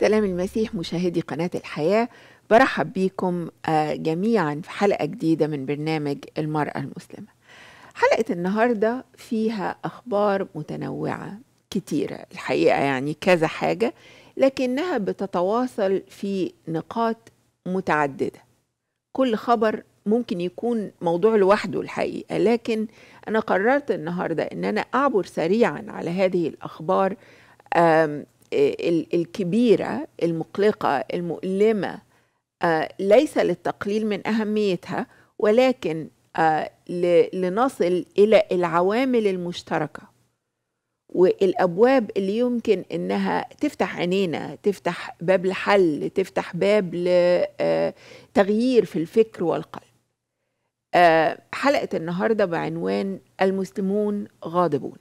سلام المسيح مشاهدي قناة الحياة برحب بيكم آه، جميعا في حلقة جديدة من برنامج المرأة المسلمة حلقة النهاردة فيها أخبار متنوعة كتيرة الحقيقة يعني كذا حاجة لكنها بتتواصل في نقاط متعددة كل خبر ممكن يكون موضوع لوحده الحقيقة لكن أنا قررت النهاردة أن أنا أعبر سريعا على هذه الأخبار آه، الكبيرة المقلقة المؤلمة آه، ليس للتقليل من أهميتها ولكن آه، لنصل إلى العوامل المشتركة والأبواب اللي يمكن إنها تفتح عينينا تفتح باب لحل تفتح باب لتغيير في الفكر والقلب حلقة النهاردة بعنوان المسلمون غاضبون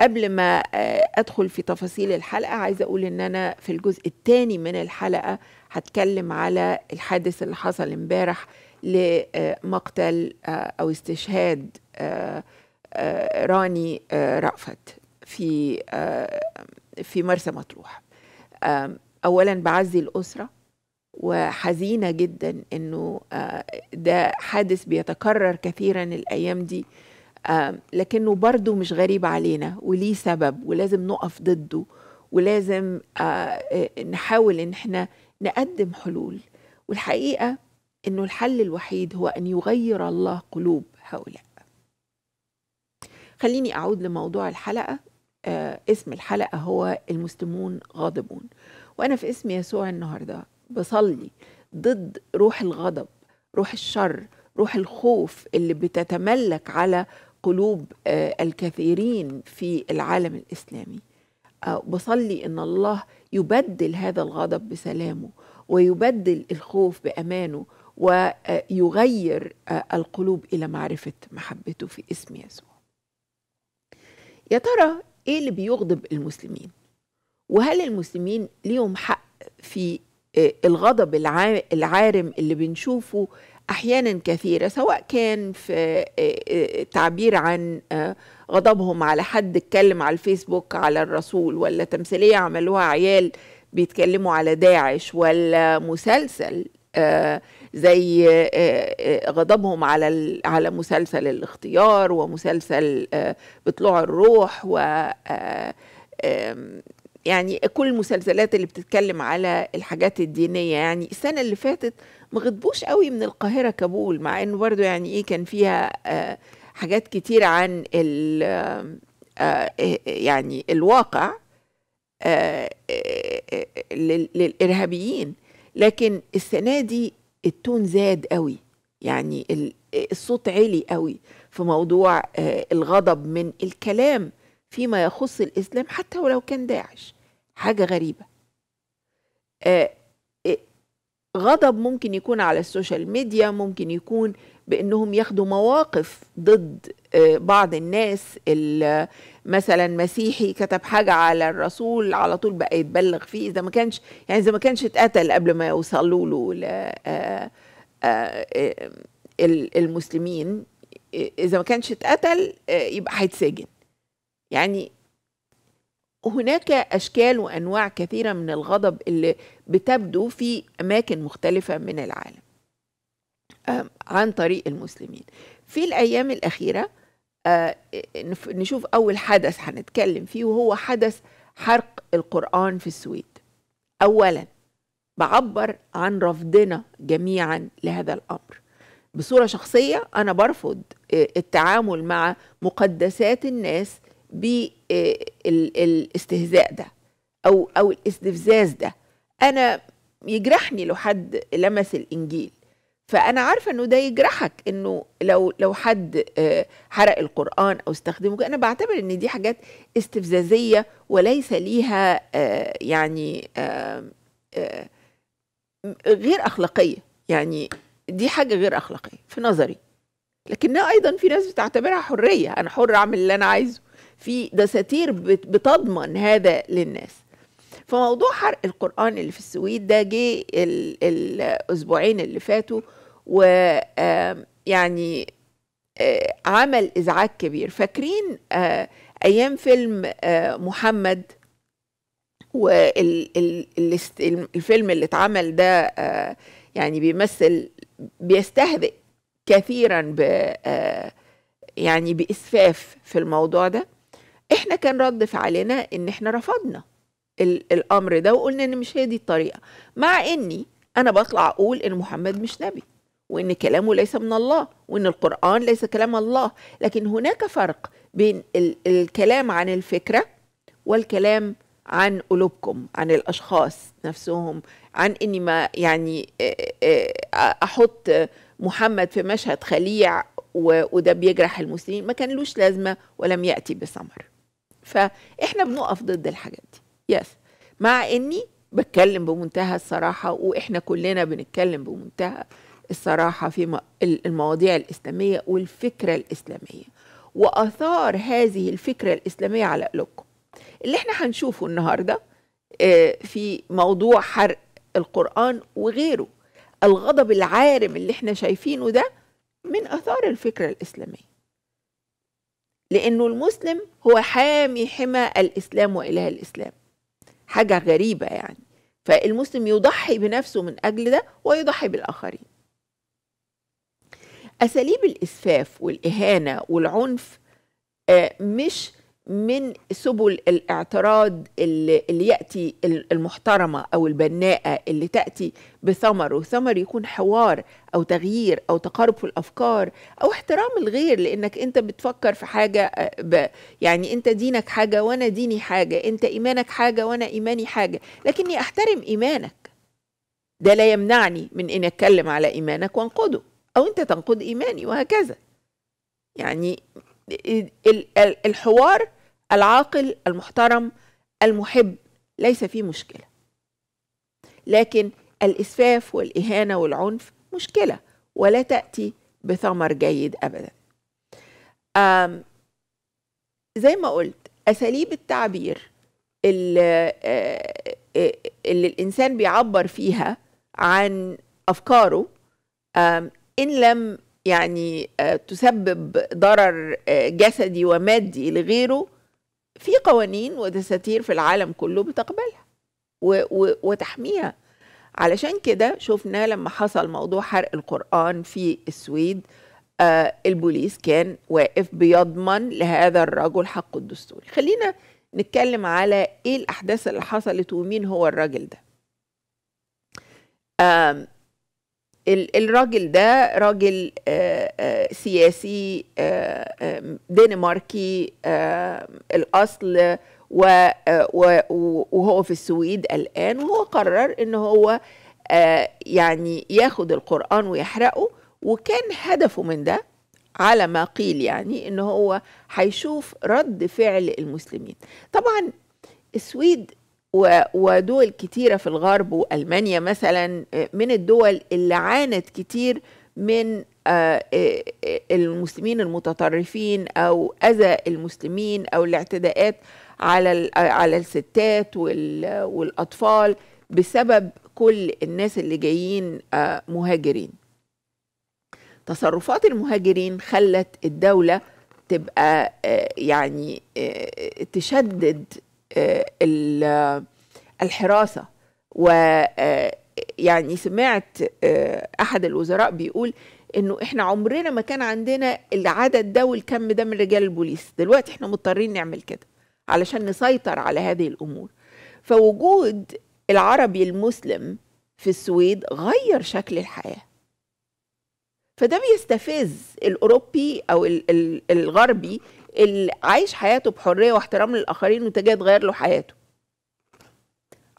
قبل ما آه، ادخل في تفاصيل الحلقه عايزه اقول ان انا في الجزء الثاني من الحلقه هتكلم على الحادث اللي حصل امبارح لمقتل آه، آه، او استشهاد راني رأفت في في مرسى مطروح اولا بعزي الاسره وحزينه جدا انه ده حادث بيتكرر كثيرا الايام دي لكنه برضه مش غريب علينا وليه سبب ولازم نقف ضده ولازم آه، آه، نحاول ان احنا نقدم حلول والحقيقه انه الحل الوحيد هو ان يغير الله قلوب هؤلاء خليني اعود لموضوع الحلقه آه اسم الحلقه هو المسلمون غاضبون وانا في اسم يسوع النهارده بصلي ضد روح الغضب روح الشر روح الخوف اللي بتتملك على قلوب آه، الكثيرين في العالم الاسلامي آه، بصلي ان الله يبدل هذا الغضب بسلامه ويبدل الخوف بامانه ويغير آه، القلوب الى معرفه محبته في اسم يسوع يا ترى ايه اللي بيغضب المسلمين وهل المسلمين ليهم حق في الغضب العارم اللي بنشوفه احيانا كثيره سواء كان في آه، آه، تعبير عن آه، غضبهم على حد اتكلم على الفيسبوك على الرسول ولا تمثيليه عملوها عيال بيتكلموا على داعش ولا مسلسل زي غضبهم على على مسلسل الاختيار ومسلسل بطلوع الروح و يعني كل المسلسلات اللي بتتكلم على الحاجات الدينيه يعني السنه اللي فاتت ما غضبوش قوي من القاهره كابول مع انه برضو يعني ايه كان فيها آه، حاجات كتير عن ال آه، آه، يعني الواقع للارهابيين لكن السنه دي التون زاد قوي يعني الصوت عالي قوي في موضوع الغضب من الكلام فيما يخص الإسلام حتى ولو كان داعش حاجة غريبة آه، آه، غضب ممكن يكون على السوشيال ميديا ممكن يكون بانهم ياخدوا مواقف ضد آه، بعض الناس مثلا مسيحي كتب حاجه على الرسول على طول بقى يتبلغ فيه اذا ما كانش يعني اذا ما كانش اتقتل قبل ما يوصلوا له المسلمين اذا ما كانش اتقتل يبقى هيتسجن يعني هناك أشكال وأنواع كثيرة من الغضب اللي بتبدو في أماكن مختلفة من العالم عن طريق المسلمين في الأيام الأخيرة آه، نشوف أول حدث هنتكلم فيه وهو حدث حرق القرآن في السويد أولا بعبر عن رفضنا جميعا لهذا الأمر بصورة شخصية أنا برفض آه، التعامل مع مقدسات الناس بالاستهزاء آه، ده او او الاستفزاز ده انا يجرحني لو حد لمس الانجيل فانا عارفه انه ده يجرحك انه لو لو حد آه، حرق القران او استخدمه انا بعتبر ان دي حاجات استفزازيه وليس ليها آه، يعني غير اخلاقيه يعني دي حاجه غير اخلاقيه في نظري لكنها ايضا في ناس بتعتبرها حريه انا حر اعمل اللي انا عايزه في دساتير بتضمن هذا للناس فموضوع حرق القرآن اللي في السويد ده جه الأسبوعين اللي فاتوا ويعني عمل إزعاج كبير فاكرين أيام فيلم محمد والفيلم اللي اتعمل ده يعني بيمثل بيستهزئ كثيرا ب يعني بإسفاف في الموضوع ده احنا كان رد فعلنا ان احنا رفضنا الامر ده وقلنا ان مش هي دي الطريقه مع اني انا بطلع اقول ان محمد مش نبي وان كلامه ليس من الله وان القران ليس كلام الله لكن هناك فرق بين ال الكلام عن الفكره والكلام عن قلوبكم عن الاشخاص نفسهم عن اني ما يعني احط محمد في مشهد خليع وده بيجرح المسلمين ما كان لوش لازمه ولم ياتي بثمر فاحنا بنقف ضد الحاجات دي يس مع اني بتكلم بمنتهى الصراحه واحنا كلنا بنتكلم بمنتهى الصراحه في المواضيع الاسلاميه والفكره الاسلاميه واثار هذه الفكره الاسلاميه على قلوبكم اللي احنا هنشوفه النهارده آه، في موضوع حرق القرآن وغيره الغضب العارم اللي احنا شايفينه ده من أثار الفكرة الإسلامية لأنه المسلم هو حامي حمى الإسلام وإله الإسلام حاجة غريبة يعني فالمسلم يضحي بنفسه من أجل ده ويضحي بالآخرين أساليب الإسفاف والإهانة والعنف آه، مش من سبل الاعتراض اللي, ياتي المحترمه او البناءه اللي تاتي بثمر وثمر يكون حوار او تغيير او تقارب في الافكار او احترام الغير لانك انت بتفكر في حاجه آه، ب يعني انت دينك حاجه وانا ديني حاجه انت ايمانك حاجه وانا ايماني حاجه لكني احترم ايمانك ده لا يمنعني من ان اتكلم على ايمانك وانقده او انت تنقد ايماني وهكذا يعني الحوار العاقل المحترم المحب ليس فيه مشكله لكن الاسفاف والاهانه والعنف مشكله ولا تاتي بثمر جيد ابدا زي ما قلت اساليب التعبير اللي, آه، اللي الانسان بيعبر فيها عن افكاره ان لم يعني آه، تسبب ضرر آه، جسدي ومادي لغيره في قوانين ودساتير في العالم كله بتقبلها وتحميها علشان كده شفنا لما حصل موضوع حرق القرآن في السويد آه، البوليس كان واقف بيضمن لهذا الرجل حقه الدستوري خلينا نتكلم على ايه الأحداث اللي حصلت ومين هو الراجل ده الراجل ده راجل آه، آه، سياسي آه، دنماركي الاصل وهو في السويد الان وهو قرر ان هو يعني ياخد القران ويحرقه وكان هدفه من ده على ما قيل يعني ان هو هيشوف رد فعل المسلمين طبعا السويد ودول كتيرة في الغرب وألمانيا مثلا آه، من الدول اللي عانت كتير من آه، آه، المسلمين المتطرفين أو أذى المسلمين أو الاعتداءات على على الستات والأطفال بسبب كل الناس اللي جايين مهاجرين تصرفات المهاجرين خلت الدولة تبقى يعني تشدد آه، آه، الحراسه و آه، يعني سمعت احد الوزراء بيقول انه احنا عمرنا ما كان عندنا العدد ده والكم ده من رجال البوليس دلوقتي احنا مضطرين نعمل كده علشان نسيطر على هذه الامور فوجود العربي المسلم في السويد غير شكل الحياه فده بيستفز الاوروبي او الغربي اللي عايش حياته بحريه واحترام للاخرين وتجاه تغير له حياته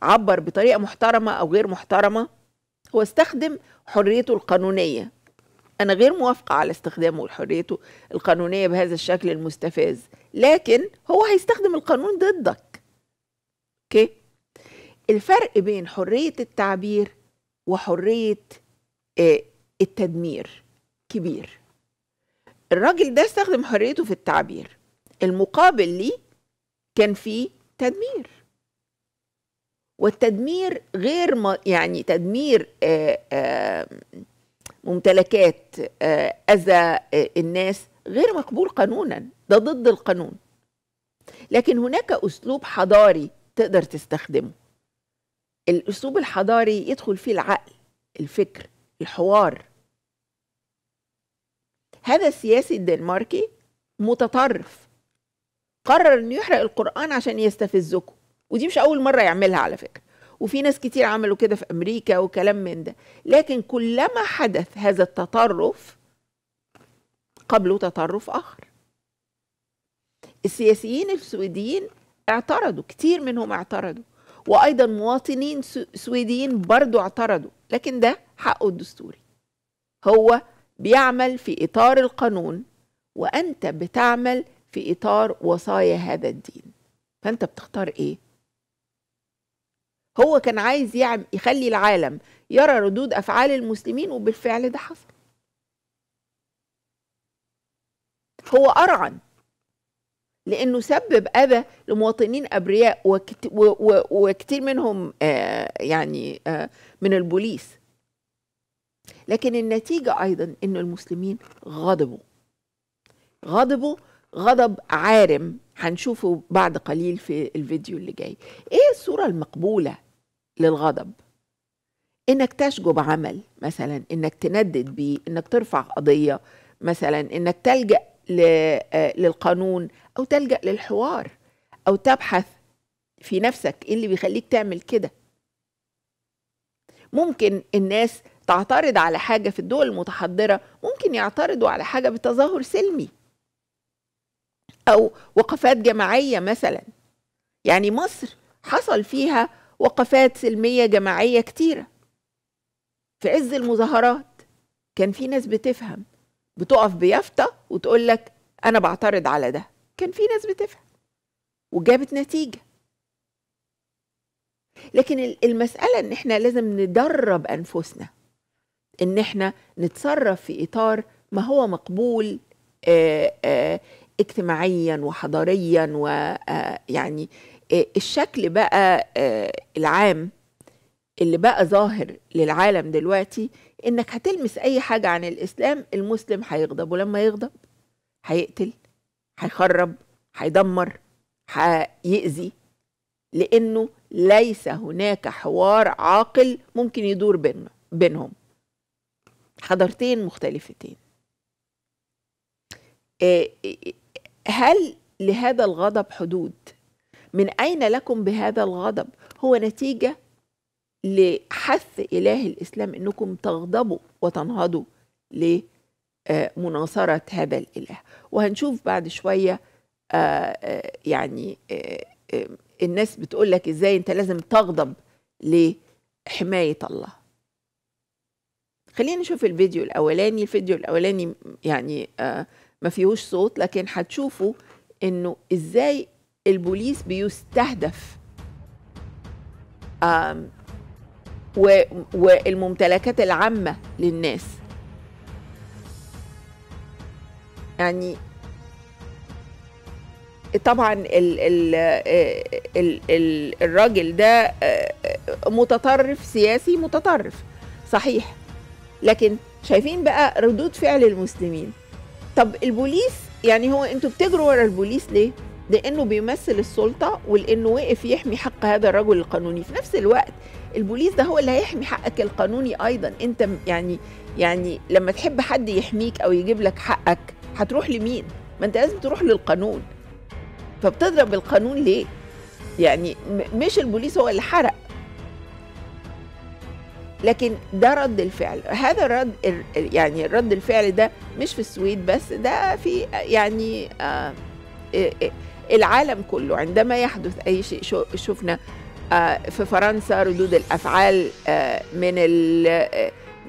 عبر بطريقه محترمه او غير محترمه هو استخدم حريته القانونيه انا غير موافقه على استخدامه لحريته القانونيه بهذا الشكل المستفز لكن هو هيستخدم القانون ضدك اوكي الفرق بين حريه التعبير وحريه آه، التدمير كبير الراجل ده استخدم حريته في التعبير المقابل لي كان في تدمير والتدمير غير ما يعني تدمير آآ آه، آآ آه، ممتلكات آآ آه، اذى الناس غير مقبول قانونا ده ضد القانون لكن هناك اسلوب حضاري تقدر تستخدمه الاسلوب الحضاري يدخل فيه العقل الفكر الحوار هذا السياسي الدنماركي متطرف قرر انه يحرق القران عشان يستفزكم ودي مش اول مره يعملها على فكره وفي ناس كتير عملوا كده في امريكا وكلام من ده لكن كلما حدث هذا التطرف قبله تطرف اخر السياسيين السويديين اعترضوا كتير منهم اعترضوا وايضا مواطنين سويديين برضو اعترضوا لكن ده حقه الدستوري هو بيعمل في إطار القانون وأنت بتعمل في إطار وصايا هذا الدين فأنت بتختار إيه؟ هو كان عايز يعمل يخلي العالم يرى ردود أفعال المسلمين وبالفعل ده حصل هو أرعن لأنه سبب أذى لمواطنين أبرياء وكتير منهم آه، يعني آه، من البوليس لكن النتيجة أيضا أن المسلمين غضبوا غضبوا غضب عارم هنشوفه بعد قليل في الفيديو اللي جاي ايه الصورة المقبولة للغضب انك تشجب عمل مثلا انك تندد بيه انك ترفع قضية مثلا انك تلجأ آه، للقانون او تلجأ للحوار او تبحث في نفسك ايه اللي بيخليك تعمل كده ممكن الناس تعترض على حاجة في الدول المتحضرة ممكن يعترضوا على حاجة بتظاهر سلمي أو وقفات جماعية مثلا يعني مصر حصل فيها وقفات سلمية جماعية كتيرة في عز المظاهرات كان في ناس بتفهم بتقف بيافطة وتقول لك أنا بعترض على ده كان في ناس بتفهم وجابت نتيجة لكن المسألة إن إحنا لازم ندرب أنفسنا ان احنا نتصرف في اطار ما هو مقبول آه، آه، اجتماعيا وحضاريا ويعني آه، الشكل بقى العام اللي بقى ظاهر للعالم دلوقتي انك هتلمس اي حاجه عن الاسلام المسلم هيغضب ولما يغضب هيقتل هيخرب هيدمر هيأذي لانه ليس هناك حوار عاقل ممكن يدور بينهم حضارتين مختلفتين آه، آه، هل لهذا الغضب حدود من اين لكم بهذا الغضب هو نتيجه لحث اله الاسلام انكم تغضبوا وتنهضوا لمناصره آه، هذا الاله وهنشوف بعد شويه يعني الناس بتقول لك ازاي انت لازم تغضب لحمايه الله خلينا نشوف الفيديو الاولاني الفيديو الاولاني يعني آه، ما فيهوش صوت لكن هتشوفوا انه ازاي البوليس بيستهدف و والممتلكات العامة للناس يعني طبعا ال ال ال ال الراجل ده آه، متطرف سياسي متطرف صحيح لكن شايفين بقى ردود فعل المسلمين طب البوليس يعني هو انتوا بتجروا ورا البوليس ليه لانه بيمثل السلطه ولانه وقف يحمي حق هذا الرجل القانوني في نفس الوقت البوليس ده هو اللي هيحمي حقك القانوني ايضا انت يعني يعني لما تحب حد يحميك او يجيب لك حقك هتروح لمين ما انت لازم تروح للقانون فبتضرب القانون ليه يعني مش البوليس هو اللي حرق لكن ده رد الفعل هذا رد يعني رد الفعل ده مش في السويد بس ده في يعني آه، إيه، إيه، العالم كله عندما يحدث اي شيء شفنا آه، في فرنسا ردود الافعال آه، من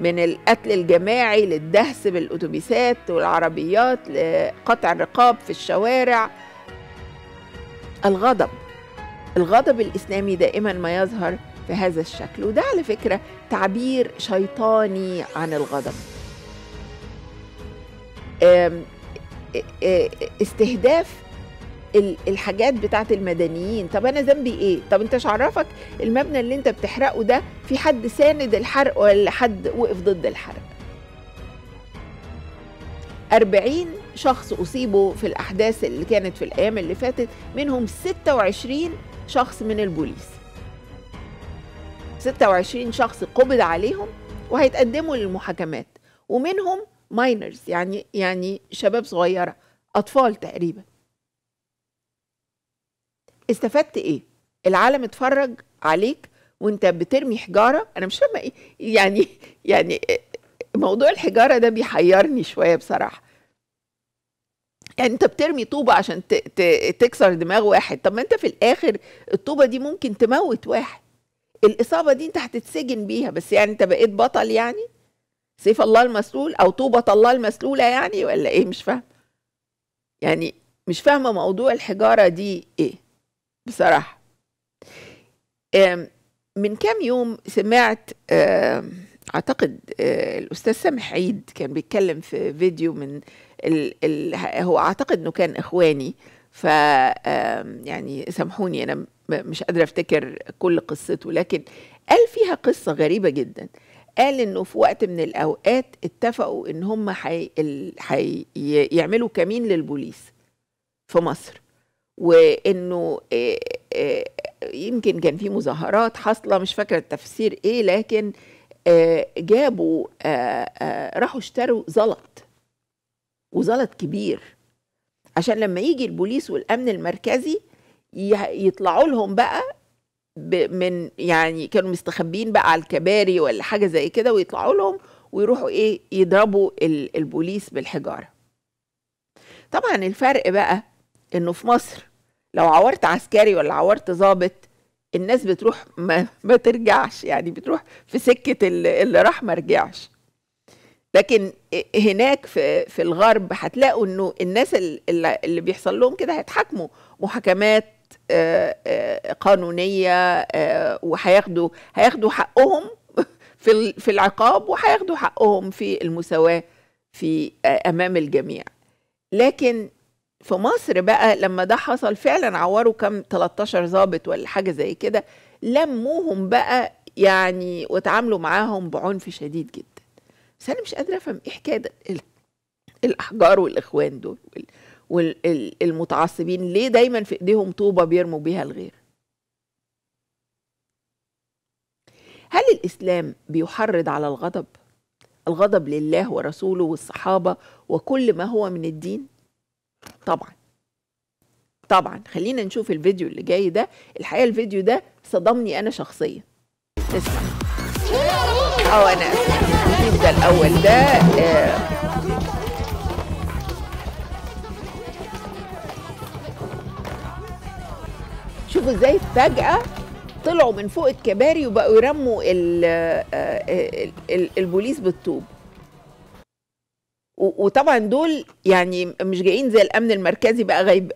من القتل الجماعي للدهس بالاتوبيسات والعربيات لقطع الرقاب في الشوارع الغضب الغضب الاسلامي دائما ما يظهر في هذا الشكل وده على فكره تعبير شيطاني عن الغضب استهداف الحاجات بتاعت المدنيين طب انا ذنبي ايه طب انت عرفك المبنى اللي انت بتحرقه ده في حد ساند الحرق ولا حد وقف ضد الحرق أربعين شخص أصيبوا في الأحداث اللي كانت في الأيام اللي فاتت منهم 26 شخص من البوليس 26 شخص قبض عليهم وهيتقدموا للمحاكمات ومنهم ماينرز يعني يعني شباب صغيره اطفال تقريبا استفدت ايه العالم اتفرج عليك وانت بترمي حجاره انا مش فاهمه ايه يعني يعني موضوع الحجاره ده بيحيرني شويه بصراحه يعني انت بترمي طوبه عشان تكسر دماغ واحد طب ما انت في الاخر الطوبه دي ممكن تموت واحد الاصابه دي انت هتتسجن بيها بس يعني انت بقيت بطل يعني سيف الله المسلول او طوبه الله المسلوله يعني ولا ايه مش فاهمه يعني مش فاهمه موضوع الحجاره دي ايه بصراحه من كام يوم سمعت اعتقد آه، الاستاذ سامح عيد كان بيتكلم في فيديو من ال ال هو اعتقد انه كان اخواني ف يعني سامحوني انا مش قادرة أفتكر كل قصته لكن قال فيها قصة غريبة جدا قال إنه في وقت من الأوقات اتفقوا إن هم حي... حي... يعملوا كمين للبوليس في مصر وإنه يمكن كان في مظاهرات حاصلة مش فاكرة التفسير إيه لكن جابوا راحوا اشتروا زلط وزلط كبير عشان لما يجي البوليس والأمن المركزي يطلعوا لهم بقى من يعني كانوا مستخبين بقى على الكباري ولا حاجه زي كده ويطلعوا لهم ويروحوا ايه يضربوا البوليس بالحجاره طبعا الفرق بقى انه في مصر لو عورت عسكري ولا عورت ظابط الناس بتروح ما, ما ترجعش يعني بتروح في سكه اللي راح ما رجعش لكن هناك في في الغرب هتلاقوا انه الناس اللي بيحصل لهم كده هيتحاكموا محاكمات آه، آه، قانونيه آه، وهياخدوا هياخدوا حقهم في في العقاب وهياخدوا حقهم في المساواه في امام الجميع لكن في مصر بقى لما ده حصل فعلا عوروا كام 13 ظابط ولا حاجه زي كده لموهم بقى يعني وتعاملوا معاهم بعنف شديد جدا بس انا مش قادره افهم ايه حكايه الاحجار والاخوان دول والمتعصبين ليه دايما في ايديهم طوبه بيرموا بيها الغير هل الاسلام بيحرض على الغضب الغضب لله ورسوله والصحابه وكل ما هو من الدين طبعا طبعا خلينا نشوف الفيديو اللي جاي ده الحقيقه الفيديو ده صدمني انا شخصيا اسمع اه انا ده الاول ده آه شوفوا ازاي فجأة طلعوا من فوق الكباري وبقوا يرموا آه، آه، البوليس بالطوب وطبعا دول يعني مش جايين زي الامن المركزي بقى غيب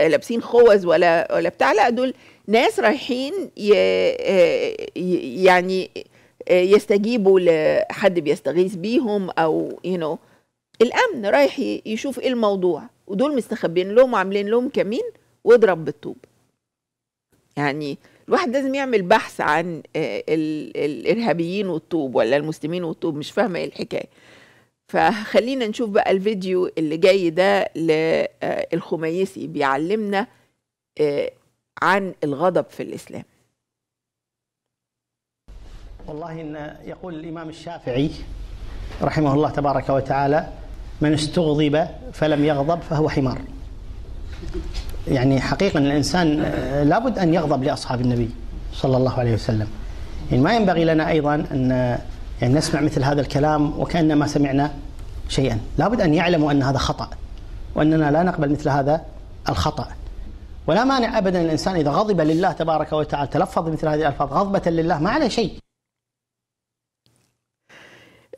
لابسين خوذ ولا ولا بتاع لا دول ناس رايحين آه، يعني يستجيبوا لحد بيستغيث بيهم او يو you know الامن رايح يشوف ايه الموضوع ودول مستخبين لهم وعاملين لهم كمين واضرب بالطوب يعني الواحد لازم يعمل بحث عن آه، الارهابيين والطوب ولا المسلمين والطوب مش فاهمه ايه الحكايه فخلينا نشوف بقى الفيديو اللي جاي ده للخميسي آه، بيعلمنا آه، عن الغضب في الاسلام والله ان يقول الامام الشافعي رحمه الله تبارك وتعالى من استغضب فلم يغضب فهو حمار يعني حقيقة الإنسان آه، لابد أن يغضب لأصحاب النبي صلى الله عليه وسلم يعني ما ينبغي لنا أيضا أن يعني نسمع مثل هذا الكلام وكأنما سمعنا شيئا لابد أن يعلموا أن هذا خطأ وأننا لا نقبل مثل هذا الخطأ ولا مانع أبدا الإنسان إذا غضب لله تبارك وتعالى تلفظ مثل هذه الألفاظ غضبة لله ما على شيء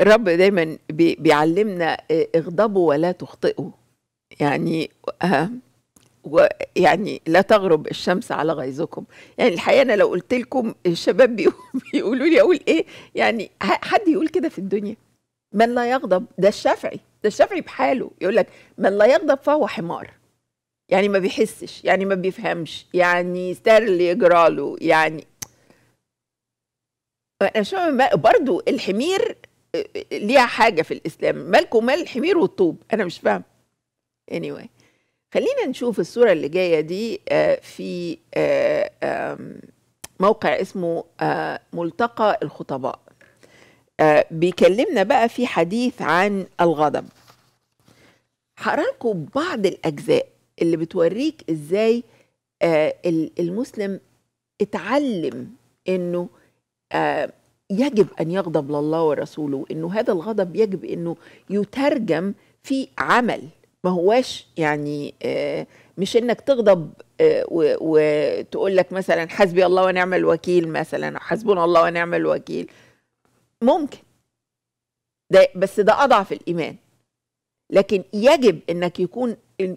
الرب دايما بيعلمنا آه، اغضبوا ولا تخطئوا يعني آه، ويعني لا تغرب الشمس على غيظكم يعني الحقيقه انا لو قلت لكم الشباب بيقولوا لي اقول ايه يعني حد يقول كده في الدنيا من لا يغضب ده الشافعي ده الشافعي بحاله يقول لك من لا يغضب فهو حمار يعني ما بيحسش يعني ما بيفهمش يعني يستاهل اللي يجرى له يعني انا شو برضو الحمير آه، آه، ليها حاجه في الاسلام مالكم مال الحمير والطوب انا مش فاهم anyway خلينا نشوف الصورة اللي جاية دي آه، في آه، موقع اسمه آه، ملتقى الخطباء بيكلمنا بقى في حديث عن الغضب لكم بعض الأجزاء اللي بتوريك إزاي المسلم اتعلم إنه يجب أن يغضب لله ورسوله إنه هذا الغضب يجب إنه يترجم في عمل ما هواش يعني آه، مش انك تغضب آه، وتقول لك مثلا حسبي الله ونعم الوكيل مثلا حسبنا الله ونعم الوكيل ممكن ده بس ده اضعف الايمان لكن يجب انك يكون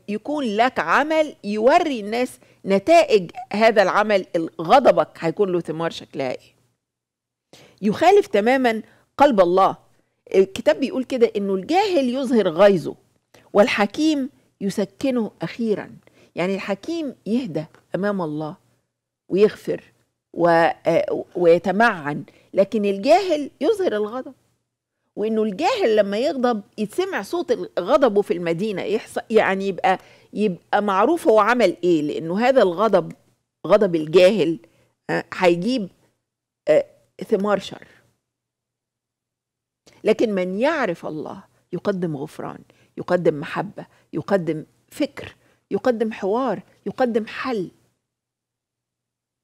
يكون لك عمل يوري الناس نتائج هذا العمل غضبك هيكون له ثمار شكلها ايه يخالف تماما قلب الله الكتاب بيقول كده انه الجاهل يظهر غيظه والحكيم يسكنه أخيرا يعني الحكيم يهدى أمام الله ويغفر و... آه، ويتمعن لكن الجاهل يظهر الغضب وانه الجاهل لما يغضب يتسمع صوت غضبه في المدينه يحص... يعني يبقى يبقى معروف هو عمل ايه لانه هذا الغضب غضب الجاهل آه، هيجيب آه، ثمار شر لكن من يعرف الله يقدم غفران يقدم محبه يقدم فكر يقدم حوار يقدم حل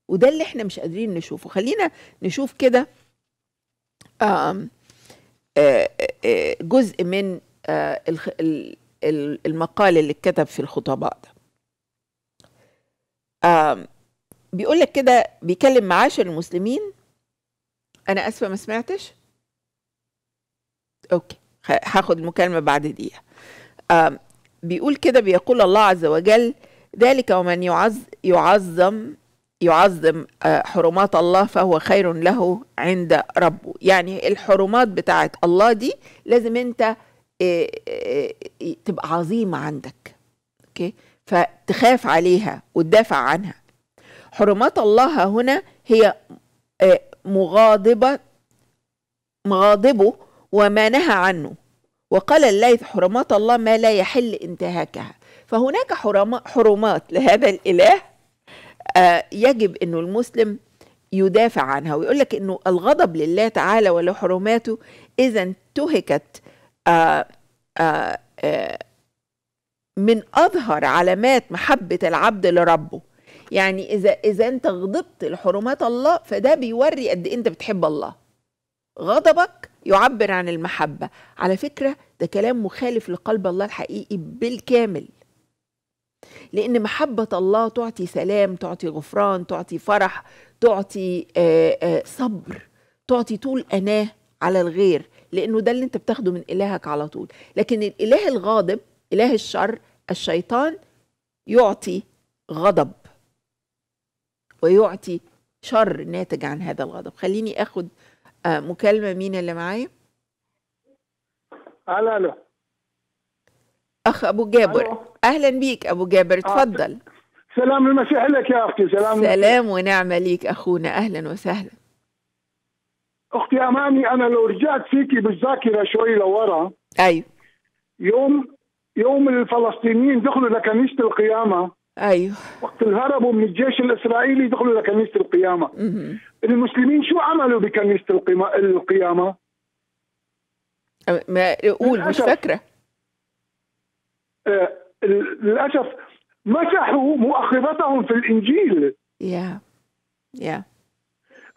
وده اللي احنا مش قادرين نشوفه خلينا نشوف كده جزء من المقال اللي اتكتب في الخطباء ده بيقول لك كده بيكلم معاشر المسلمين انا اسفه ما سمعتش اوكي هاخد المكالمه بعد دقيقه بيقول كده بيقول الله عز وجل ذلك ومن يعز يعظم يعظم آه، حرمات الله فهو خير له عند ربه يعني الحرمات بتاعت الله دي لازم انت آه، آه، تبقى عظيمة عندك اوكي فتخاف عليها وتدافع عنها حرمات الله هنا هي مغاضبة مغاضبه وما نهى عنه وقال الليث حرمات الله ما لا يحل انتهاكها فهناك حرمات لهذا الإله آه، يجب أنه المسلم يدافع عنها ويقول لك أنه الغضب لله تعالى ولحرماته إذا انتهكت آه، آه، من أظهر علامات محبة العبد لربه يعني إذا إذا أنت غضبت لحرمات الله فده بيوري قد إيه أنت بتحب الله غضبك يعبر عن المحبة على فكرة ده كلام مخالف لقلب الله الحقيقي بالكامل لأن محبة الله تعطي سلام تعطي غفران تعطي فرح تعطي آآ آه، آآ آه، صبر تعطي طول أناه على الغير لأنه ده اللي أنت بتاخده من إلهك على طول لكن الإله الغاضب إله الشر الشيطان يعطي غضب ويعطي شر ناتج عن هذا الغضب خليني أخد آه، مكالمة مين اللي معايا؟ أهلا ألو أخ أبو جابر ألو. أهلا بيك أبو جابر آه، تفضل سلام المسيح لك يا أختي سلام سلام ونعمة ليك أخونا أهلا وسهلا أختي أماني أنا لو رجعت فيكي بالذاكرة شوي لورا أيوه يوم يوم الفلسطينيين دخلوا لكنيسة القيامة ايوه وقت هربوا من الجيش الاسرائيلي دخلوا لكنيسه القيامه مم. المسلمين شو عملوا بكنيسه القيامه؟ ما قول مش فاكره آه، للاسف مسحوا مؤخرتهم في الانجيل يا يا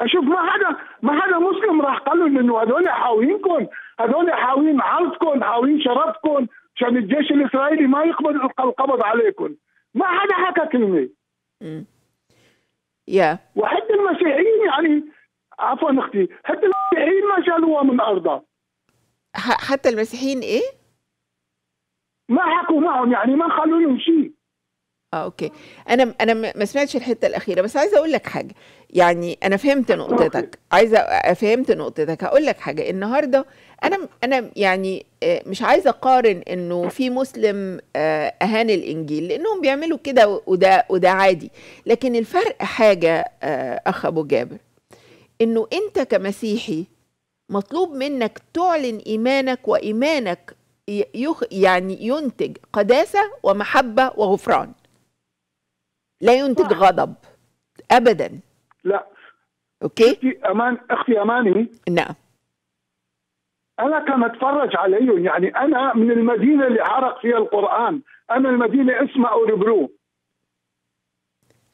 اشوف ما حدا ما حدا مسلم راح قال لهم انه هذول حاوينكم هذول حاوين عرضكم حاوين شرفكم عشان الجيش الاسرائيلي ما يقبل القبض عليكم ما حدا حكى كلمه يا وحتى المسيحيين يعني عفوا اختي حتى المسيحيين ما شالوها من ارضها حتى المسيحيين ايه؟ ما حكوا معهم يعني ما خلوا لهم شيء اه اوكي انا انا ما سمعتش الحته الاخيره بس عايزه اقول لك حاجه يعني انا فهمت نقطتك عايزه فهمت نقطتك هقول لك حاجه النهارده انا انا يعني آه، مش عايزه اقارن انه في مسلم آه، اهان الانجيل لانهم بيعملوا كده وده وده عادي لكن الفرق حاجه آه، اخ ابو جابر انه انت كمسيحي مطلوب منك تعلن ايمانك وايمانك يعني ينتج قداسه ومحبه وغفران لا ينتج غضب ابدا لا اوكي اختي امان اختي اماني نعم انا كان اتفرج عليهم يعني انا من المدينه اللي عرق فيها القران انا المدينه اسمها اوربرو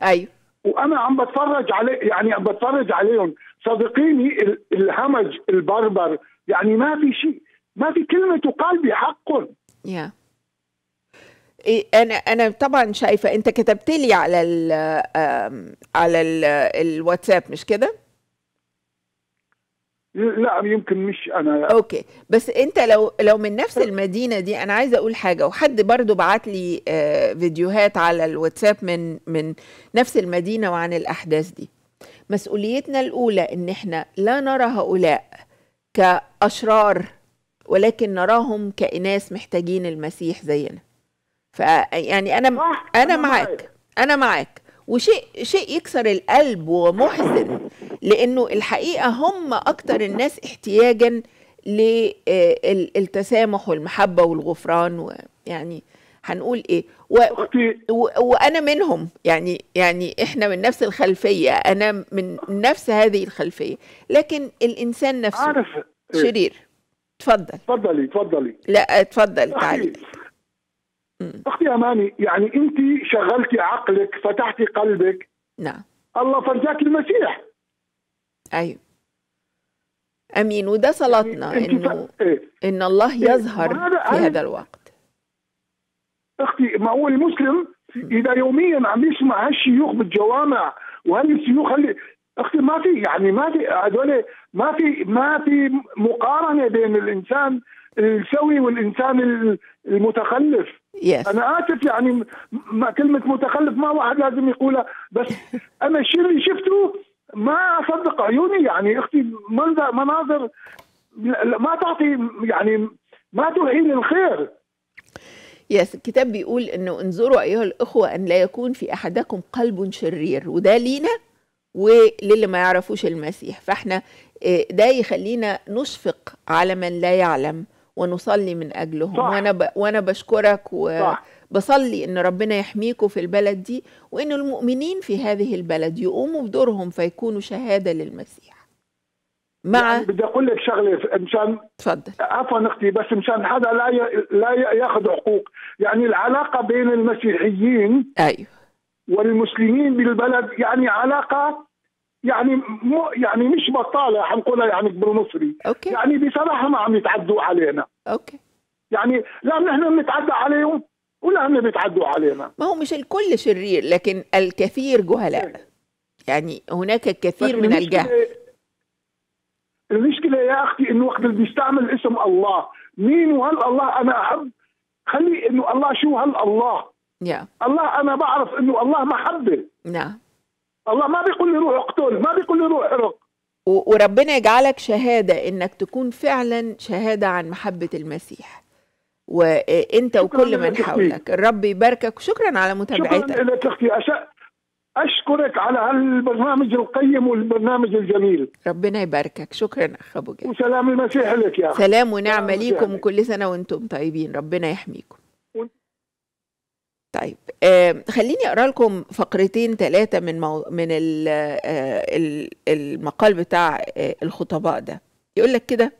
ايوه وانا عم بتفرج عليه يعني عم بتفرج عليهم صدقيني الهمج البربر يعني ما في شيء ما في كلمه تقال بحقهم yeah. إيه انا انا طبعا شايفه انت كتبت لي على ال على الـ الواتساب مش كده لا يمكن مش انا لا. اوكي بس انت لو لو من نفس المدينه دي انا عايزه اقول حاجه وحد برضو بعت لي آه، فيديوهات على الواتساب من من نفس المدينه وعن الاحداث دي مسؤوليتنا الاولى ان احنا لا نرى هؤلاء كاشرار ولكن نراهم كاناس محتاجين المسيح زينا فيعني انا انا معاك انا معاك وشيء شيء يكسر القلب ومحزن لانه الحقيقه هم اكتر الناس احتياجا للتسامح آه، والمحبه والغفران ويعني هنقول ايه و... و... وانا منهم يعني يعني احنا من نفس الخلفيه انا من نفس هذه الخلفيه لكن الانسان نفسه عارف شرير اتفضل اتفضلي اتفضلي لا اتفضل آه، تعالي اختي اماني يعني انت شغلتي عقلك فتحتي قلبك نعم الله فرجاك المسيح ايوه امين وده صلاتنا يعني انه ف... إيه؟ ان الله إيه. يظهر إيه؟ في هذا الوقت اختي ما هو المسلم اذا يوميا عم يسمع هالشيوخ بالجوامع وهالشيوخ هل... اختي ما في يعني ما في هذول ما في ما في مقارنه بين الانسان السوي والانسان المتخلف yes. انا اسف يعني ما كلمه متخلف ما واحد لازم يقولها بس انا الشيء اللي شفته ما اصدق عيوني يعني اختي منظر مناظر ما تعطي يعني ما توحي للخير يس الكتاب بيقول انه انظروا ايها الاخوه ان لا يكون في احدكم قلب شرير وده لينا وللي ما يعرفوش المسيح فاحنا آه، ده يخلينا نشفق على من لا يعلم ونصلي من اجلهم صح. وانا ب... وانا بشكرك وبصلي ان ربنا يحميكم في البلد دي وان المؤمنين في هذه البلد يقوموا بدورهم فيكونوا شهاده للمسيح مع يعني بدي اقول لك شغله مشان تفضل عفوا اختي بس مشان حدا لا ي... لا ياخذ حقوق يعني العلاقه بين المسيحيين ايوه والمسلمين بالبلد يعني علاقه يعني مو يعني مش بطاله حنقولها يعني بالمصري أوكي. يعني بصراحه ما عم يتعدوا علينا اوكي يعني لا نحن بنتعدى عليهم ولا هم بيتعدوا علينا ما هو مش الكل شرير لكن الكثير جهلاء إيه. يعني هناك الكثير من الجهل المشكلة يا أختي إنه وقت اللي بيستعمل اسم الله مين وهل الله أنا أحب خلي إنه الله شو هل الله yeah. الله أنا بعرف إنه الله محبة نعم yeah. الله ما بيقول لي روح اقتل ما بيقول لي روح احرق وربنا يجعلك شهاده انك تكون فعلا شهاده عن محبه المسيح وانت وكل من حولك الرب يباركك وشكرا على متابعتك شكرا لك اختي اشكرك على هالبرنامج القيم والبرنامج الجميل ربنا يباركك شكرا اخ ابو جاسم وسلام المسيح لك يا سلام ونعمه ليكم كل سنه وانتم طيبين ربنا يحميكم طيب آه خليني اقرا لكم فقرتين ثلاثه من مو... من ال... آه المقال بتاع آه الخطباء ده يقول لك كده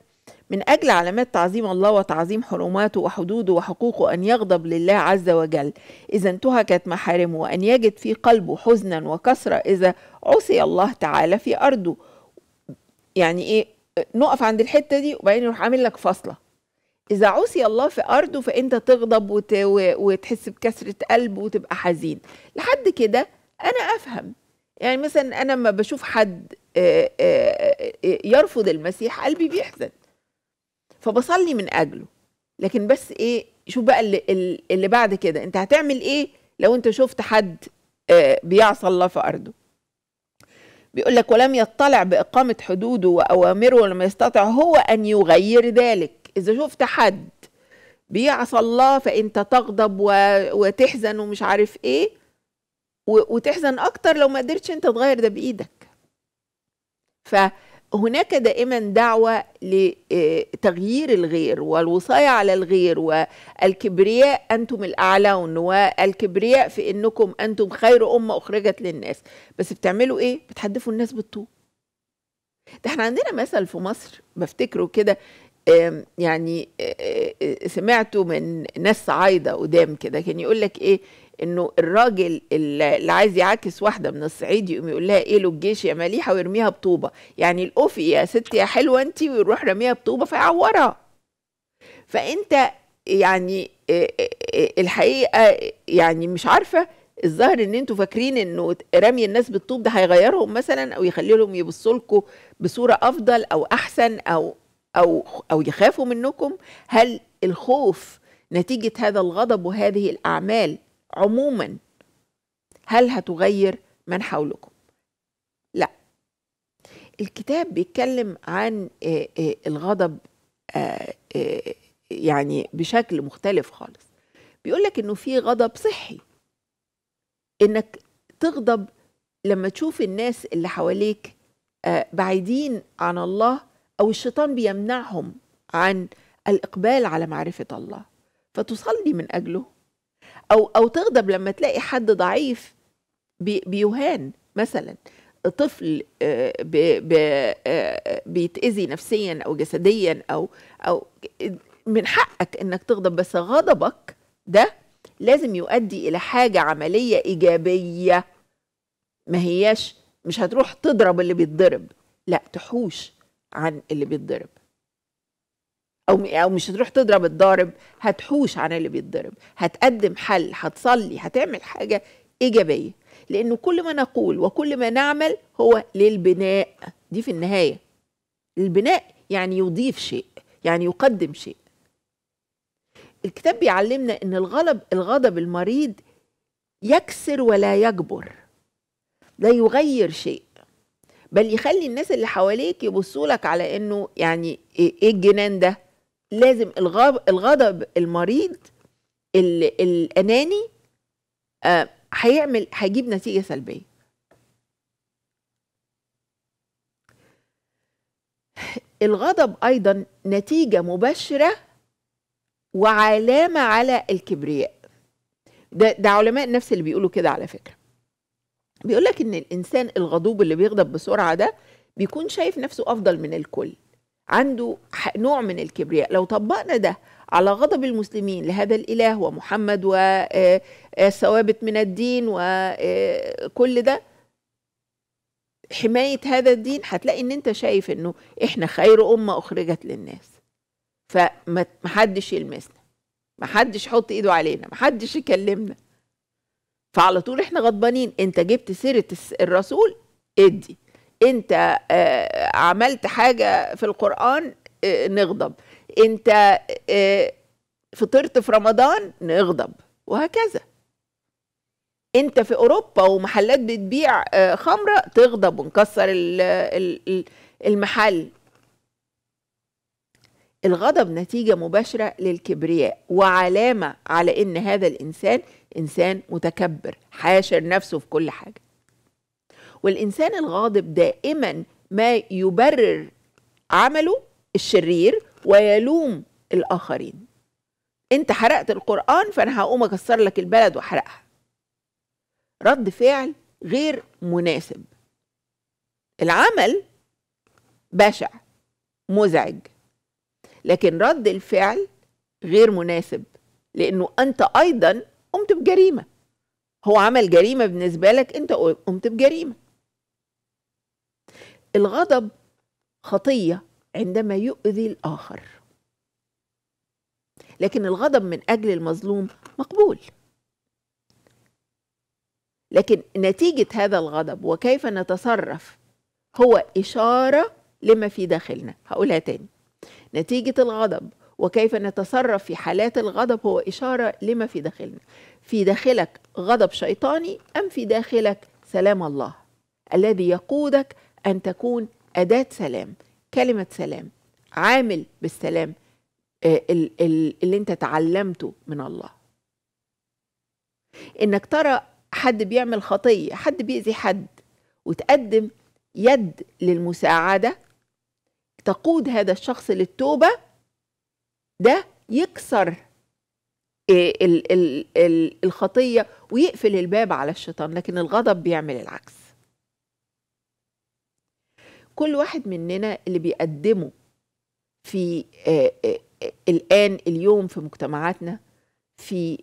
من اجل علامات تعظيم الله وتعظيم حرماته وحدوده وحقوقه ان يغضب لله عز وجل اذا انتهكت محارمه وان يجد في قلبه حزنا وكسره اذا عصي الله تعالى في ارضه يعني ايه نقف عند الحته دي وبعدين يروح عامل لك فصله إذا عصي الله في أرضه فأنت تغضب وت... وتحس بكسرة قلب وتبقى حزين لحد كده أنا أفهم يعني مثلا أنا لما بشوف حد يرفض المسيح قلبي بيحزن فبصلي من أجله لكن بس إيه شوف بقى اللي, اللي بعد كده أنت هتعمل إيه لو أنت شفت حد بيعصى الله في أرضه بيقول لك ولم يطلع بإقامة حدوده وأوامره ولم يستطع هو أن يغير ذلك إذا شفت حد بيعصى الله فأنت تغضب وتحزن ومش عارف إيه وتحزن أكتر لو ما قدرتش أنت تغير ده بإيدك فهناك دائما دعوة لتغيير آه، الغير والوصاية على الغير والكبرياء أنتم الأعلون والكبرياء في أنكم أنتم خير أمة أخرجت للناس بس بتعملوا إيه؟ بتحدفوا الناس بالطوب ده احنا عندنا مثل في مصر بفتكره كده يعني سمعته من ناس صعايده قدام كده كان يقول لك ايه انه الراجل اللي عايز يعاكس واحده من الصعيد يقوم يقول لها ايه له الجيش يا مليحه ويرميها بطوبه يعني القفي يا ستي يا حلوه انت ويروح رميها بطوبه فيعورها فانت يعني الحقيقه يعني مش عارفه الظاهر ان انتوا فاكرين انه رمي الناس بالطوب ده هيغيرهم مثلا او يخليهم يبصوا لكم بصوره افضل او احسن او او او يخافوا منكم هل الخوف نتيجه هذا الغضب وهذه الاعمال عموما هل هتغير من حولكم لا الكتاب بيتكلم عن آه، آه، الغضب آه، يعني بشكل مختلف خالص بيقول لك انه في غضب صحي انك تغضب لما تشوف الناس اللي حواليك بعيدين عن الله أو الشيطان بيمنعهم عن الإقبال على معرفة الله فتصلي من أجله أو أو تغضب لما تلاقي حد ضعيف بيهان مثلا طفل آه، آه، بيتأذي نفسيا أو جسديا أو أو من حقك إنك تغضب بس غضبك ده لازم يؤدي إلى حاجة عملية إيجابية ما هياش مش هتروح تضرب اللي بيتضرب لا تحوش عن اللي بيتضرب او او مش هتروح تضرب الضارب هتحوش عن اللي بيتضرب هتقدم حل هتصلي هتعمل حاجه ايجابيه لانه كل ما نقول وكل ما نعمل هو للبناء دي في النهايه البناء يعني يضيف شيء يعني يقدم شيء الكتاب بيعلمنا ان الغضب الغضب المريض يكسر ولا يجبر لا يغير شيء بل يخلي الناس اللي حواليك يبصوا لك على انه يعني ايه, إيه الجنان ده لازم الغضب المريض الاناني آه، هيعمل آه هيجيب نتيجه سلبيه الغضب ايضا نتيجه مبشره وعلامه على الكبرياء ده ده علماء النفس اللي بيقولوا كده على فكره بيقول لك ان الانسان الغضوب اللي بيغضب بسرعه ده بيكون شايف نفسه افضل من الكل عنده نوع من الكبرياء لو طبقنا ده على غضب المسلمين لهذا الاله ومحمد والثوابت آه، آه، من الدين وكل آه، ده حمايه هذا الدين هتلاقي ان انت شايف انه احنا خير امه اخرجت للناس فمحدش يلمسنا محدش يحط ايده علينا محدش يكلمنا فعلى طول احنا غضبانين انت جبت سيره الرسول ادي انت آه، عملت حاجه في القران آه، نغضب انت آه، فطرت في رمضان نغضب وهكذا انت في اوروبا ومحلات بتبيع خمره تغضب ونكسر المحل الغضب نتيجه مباشره للكبرياء وعلامه على ان هذا الانسان إنسان متكبر حاشر نفسه في كل حاجة والإنسان الغاضب دائما ما يبرر عمله الشرير ويلوم الآخرين أنت حرقت القرآن فأنا هقوم أكسر لك البلد وأحرقها رد فعل غير مناسب العمل بشع مزعج لكن رد الفعل غير مناسب لانه انت ايضا قمت بجريمه هو عمل جريمه بالنسبه لك انت قمت بجريمه الغضب خطيه عندما يؤذي الاخر لكن الغضب من اجل المظلوم مقبول لكن نتيجه هذا الغضب وكيف نتصرف هو اشاره لما في داخلنا هقولها تاني نتيجه الغضب وكيف نتصرف في حالات الغضب هو إشارة لما في داخلنا في داخلك غضب شيطاني أم في داخلك سلام الله الذي يقودك أن تكون أداة سلام كلمة سلام عامل بالسلام آه، اللي انت تعلمته من الله انك ترى حد بيعمل خطية حد بيأذي حد وتقدم يد للمساعدة تقود هذا الشخص للتوبة ده يكسر إيه، ال ال الخطية ويقفل الباب على الشيطان لكن الغضب بيعمل العكس كل واحد مننا اللي بيقدمه في آه، آه، آه، الآن اليوم في مجتمعاتنا في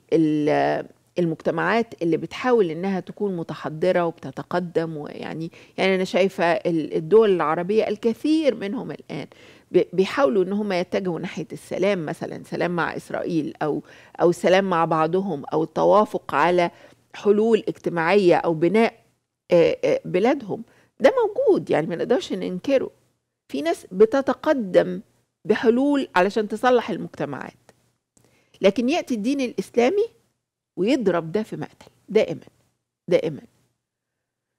المجتمعات اللي بتحاول انها تكون متحضره وبتتقدم ويعني يعني انا شايفه الدول العربيه الكثير منهم الان بيحاولوا ان هم يتجهوا ناحيه السلام مثلا سلام مع اسرائيل او او سلام مع بعضهم او التوافق على حلول اجتماعيه او بناء بلادهم ده موجود يعني ما نقدرش ننكره في ناس بتتقدم بحلول علشان تصلح المجتمعات لكن ياتي الدين الاسلامي ويضرب ده في مقتل دائما دائما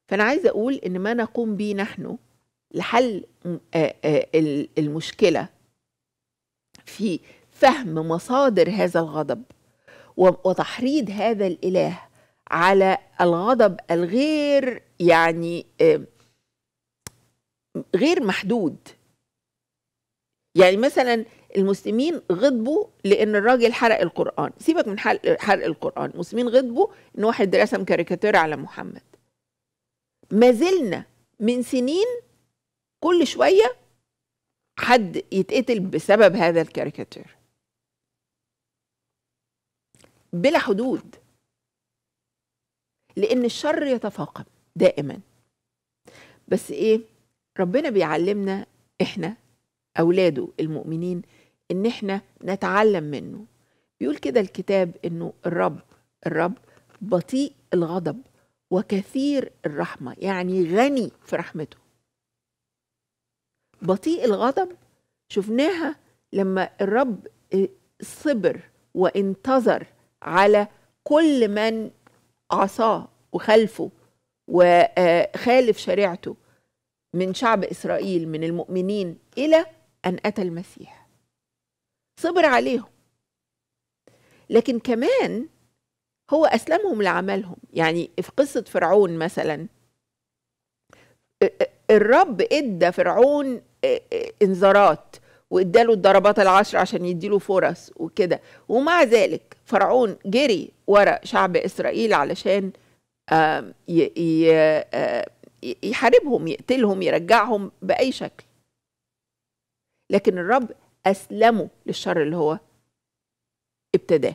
فانا عايزه اقول ان ما نقوم به نحن لحل المشكله في فهم مصادر هذا الغضب وتحريض هذا الاله على الغضب الغير يعني غير محدود يعني مثلا المسلمين غضبوا لان الراجل حرق القران سيبك من حرق القران المسلمين غضبوا ان واحد رسم كاريكاتير على محمد ما زلنا من سنين كل شويه حد يتقتل بسبب هذا الكاريكاتير بلا حدود لان الشر يتفاقم دائما بس ايه ربنا بيعلمنا احنا اولاده المؤمنين ان احنا نتعلم منه بيقول كده الكتاب انه الرب الرب بطيء الغضب وكثير الرحمه يعني غني في رحمته بطيء الغضب شفناها لما الرب صبر وانتظر على كل من عصاه وخلفه وخالف شريعته من شعب اسرائيل من المؤمنين الى ان اتى المسيح صبر عليهم لكن كمان هو اسلمهم لعملهم يعني في قصه فرعون مثلا الرب ادى فرعون آه، آه، انذارات واداله الضربات العشر عشان يديله فرص وكده ومع ذلك فرعون جري ورا شعب اسرائيل علشان آه، يحاربهم يقتلهم يرجعهم باي شكل لكن الرب اسلمه للشر اللي هو ابتداه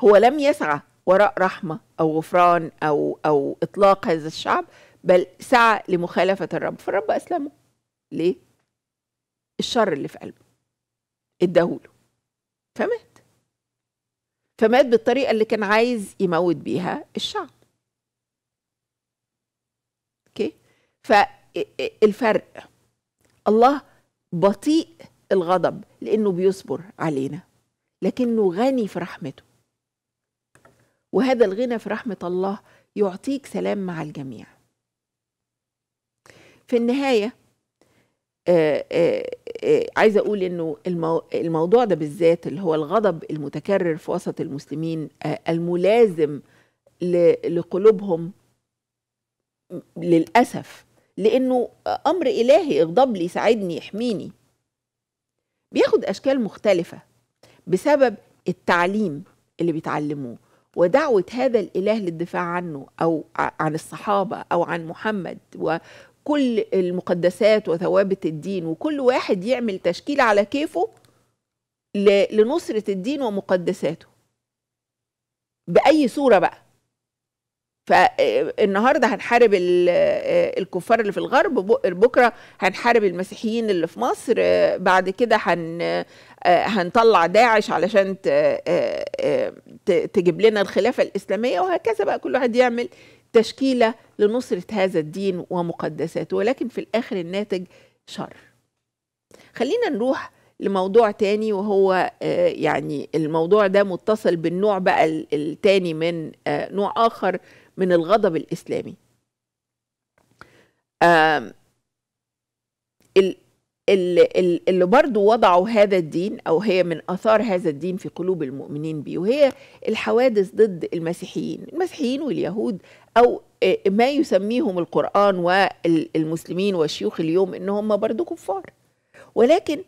هو لم يسعى وراء رحمه او غفران او او اطلاق هذا الشعب بل سعى لمخالفة الرب فالرب أسلمه ليه؟ الشر اللي في قلبه اداهوله فمات فمات بالطريقة اللي كان عايز يموت بيها الشعب اوكي فالفرق الله بطيء الغضب لأنه بيصبر علينا لكنه غني في رحمته وهذا الغنى في رحمة الله يعطيك سلام مع الجميع في النهايه آه، آه، آه، عايزه اقول انه الموضوع ده بالذات اللي هو الغضب المتكرر في وسط المسلمين الملازم لقلوبهم للاسف لانه امر الهي اغضب لي ساعدني يحميني بياخد اشكال مختلفه بسبب التعليم اللي بيتعلموه ودعوة هذا الإله للدفاع عنه أو عن الصحابة أو عن محمد كل المقدسات وثوابت الدين وكل واحد يعمل تشكيل على كيفه لنصرة الدين ومقدساته بأي صورة بقى فالنهارده هنحارب الكفار اللي في الغرب بكره هنحارب المسيحيين اللي في مصر بعد كده هن هنطلع داعش علشان تجيب لنا الخلافه الاسلاميه وهكذا بقى كل واحد يعمل تشكيله لنصره هذا الدين ومقدساته ولكن في الاخر الناتج شر خلينا نروح لموضوع تاني وهو آه، يعني الموضوع ده متصل بالنوع بقى التاني من آه، نوع آخر من الغضب الإسلامي اللي, اللي برضو وضعوا هذا الدين أو هي من أثار هذا الدين في قلوب المؤمنين به وهي الحوادث ضد المسيحيين المسيحيين واليهود أو آه، ما يسميهم القرآن والمسلمين والشيوخ اليوم إن هم برضو كفار ولكن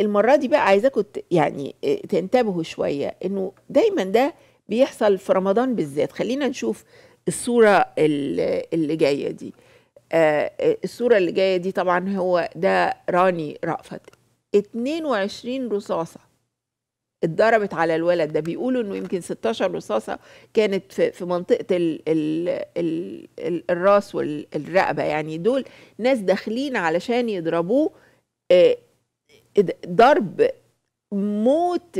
المرة دي بقى عايزاكم يعني آه، تنتبهوا شوية إنه دايما ده بيحصل في رمضان بالذات خلينا نشوف الصورة اللي جاية دي آه، آه، الصورة اللي جاية دي طبعا هو ده راني رأفت 22 رصاصة اتضربت على الولد ده بيقولوا انه يمكن 16 رصاصه كانت في في منطقه الـ الـ الـ الـ الراس والرقبه يعني دول ناس داخلين علشان يضربوه اه ضرب موت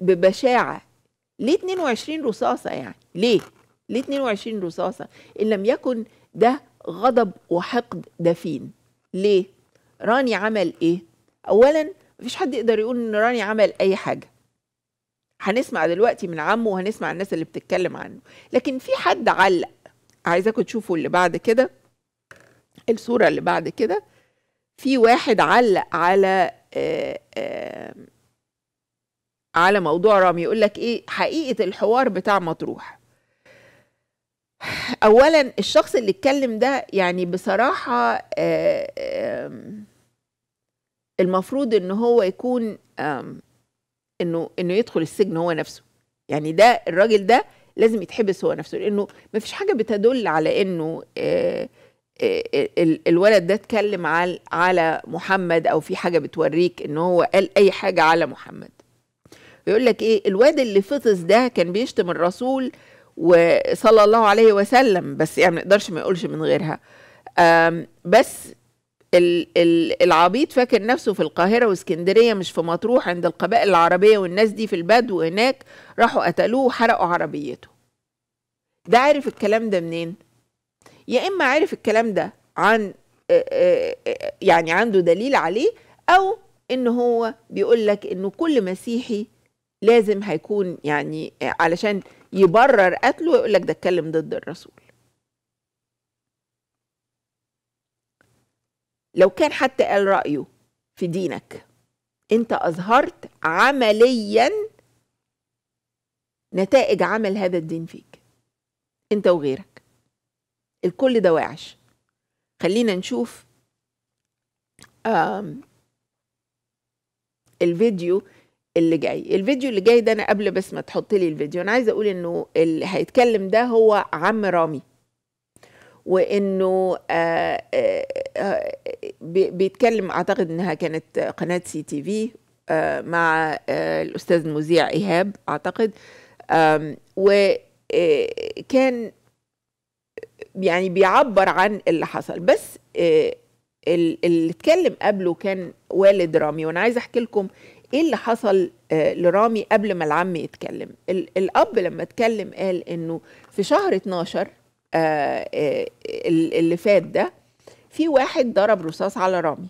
ببشاعه ليه 22 رصاصه يعني ليه ليه 22 رصاصه ان لم يكن ده غضب وحقد دفين ليه راني عمل ايه اولا مفيش حد يقدر يقول ان راني عمل اي حاجه هنسمع دلوقتي من عمه وهنسمع الناس اللي بتتكلم عنه لكن في حد علق عايزاكم تشوفوا اللي بعد كده الصوره اللي بعد كده في واحد علق على آآ آه، آآ آه، على موضوع رامي يقول لك ايه حقيقه الحوار بتاع مطروح اولا الشخص اللي اتكلم ده يعني بصراحه آه، المفروض ان هو يكون انه انه يدخل السجن هو نفسه يعني ده الراجل ده لازم يتحبس هو نفسه لانه ما فيش حاجه بتدل على انه آه، آه، الولد ده اتكلم على على محمد او في حاجه بتوريك ان هو قال اي حاجه على محمد يقول لك ايه الواد اللي فطس ده كان بيشتم الرسول وصلى الله عليه وسلم بس يعني ما نقدرش ما يقولش من غيرها بس العبيط فاكر نفسه في القاهرة واسكندرية مش في مطروح عند القبائل العربية والناس دي في البدو هناك راحوا قتلوه وحرقوا عربيته ده عارف الكلام ده منين يا إما عارف الكلام ده عن آه، آه، آه، يعني عنده دليل عليه أو إن هو بيقول لك إنه كل مسيحي لازم هيكون يعني علشان يبرر قتله ويقول لك ده اتكلم ضد الرسول لو كان حتى قال رأيه في دينك انت أظهرت عمليا نتائج عمل هذا الدين فيك انت وغيرك الكل ده واعش خلينا نشوف الفيديو اللي جاي الفيديو اللي جاي ده انا قبل بس ما تحط لي الفيديو انا عايزه اقول انه اللي هيتكلم ده هو عم رامي وانه آآ آه، آآ آه، آه، بيتكلم اعتقد انها كانت قناه سي تي في مع الاستاذ المذيع ايهاب اعتقد وكان يعني بيعبر عن اللي حصل بس اللي اتكلم قبله كان والد رامي وانا عايزه احكي لكم ايه اللي حصل آه، لرامي قبل ما العم يتكلم الاب لما اتكلم قال انه في شهر 12 آه، آه، اللي فات ده في واحد ضرب رصاص على رامي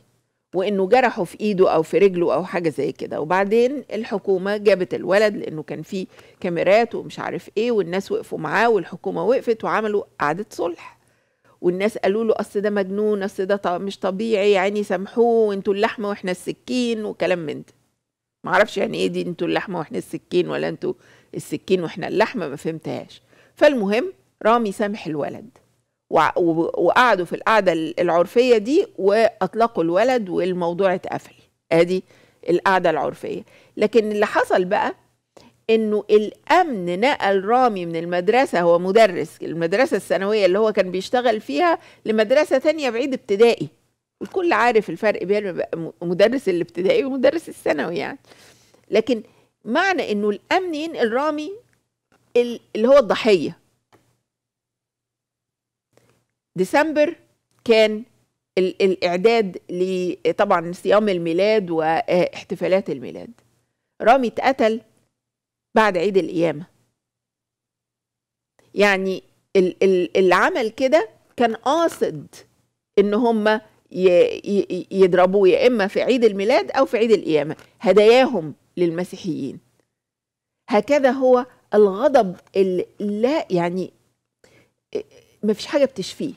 وانه جرحه في ايده او في رجله او حاجه زي كده وبعدين الحكومه جابت الولد لانه كان في كاميرات ومش عارف ايه والناس وقفوا معاه والحكومه وقفت وعملوا قعده صلح والناس قالوا له اصل ده مجنون اصل ده مش طبيعي يعني سامحوه وانتوا اللحمه واحنا السكين وكلام من ده معرفش يعني ايه دي انتوا اللحمه واحنا السكين ولا انتوا السكين واحنا اللحمه ما فهمتهاش فالمهم رامي سامح الولد وقعدوا في القعده العرفيه دي واطلقوا الولد والموضوع اتقفل ادي القعده العرفيه لكن اللي حصل بقى انه الامن نقل رامي من المدرسه هو مدرس المدرسه الثانويه اللي هو كان بيشتغل فيها لمدرسه تانية بعيد ابتدائي والكل عارف الفرق بين مدرس الابتدائي ومدرس الثانوي يعني لكن معنى انه الامن ينقل رامي اللي هو الضحيه ديسمبر كان الاعداد طبعا صيام الميلاد واحتفالات الميلاد رامي اتقتل بعد عيد القيامه يعني اللي عمل كده كان قاصد ان هم يضربوه يا إما في عيد الميلاد أو في عيد القيامة هداياهم للمسيحيين هكذا هو الغضب اللي لا يعني ما فيش حاجة بتشفيه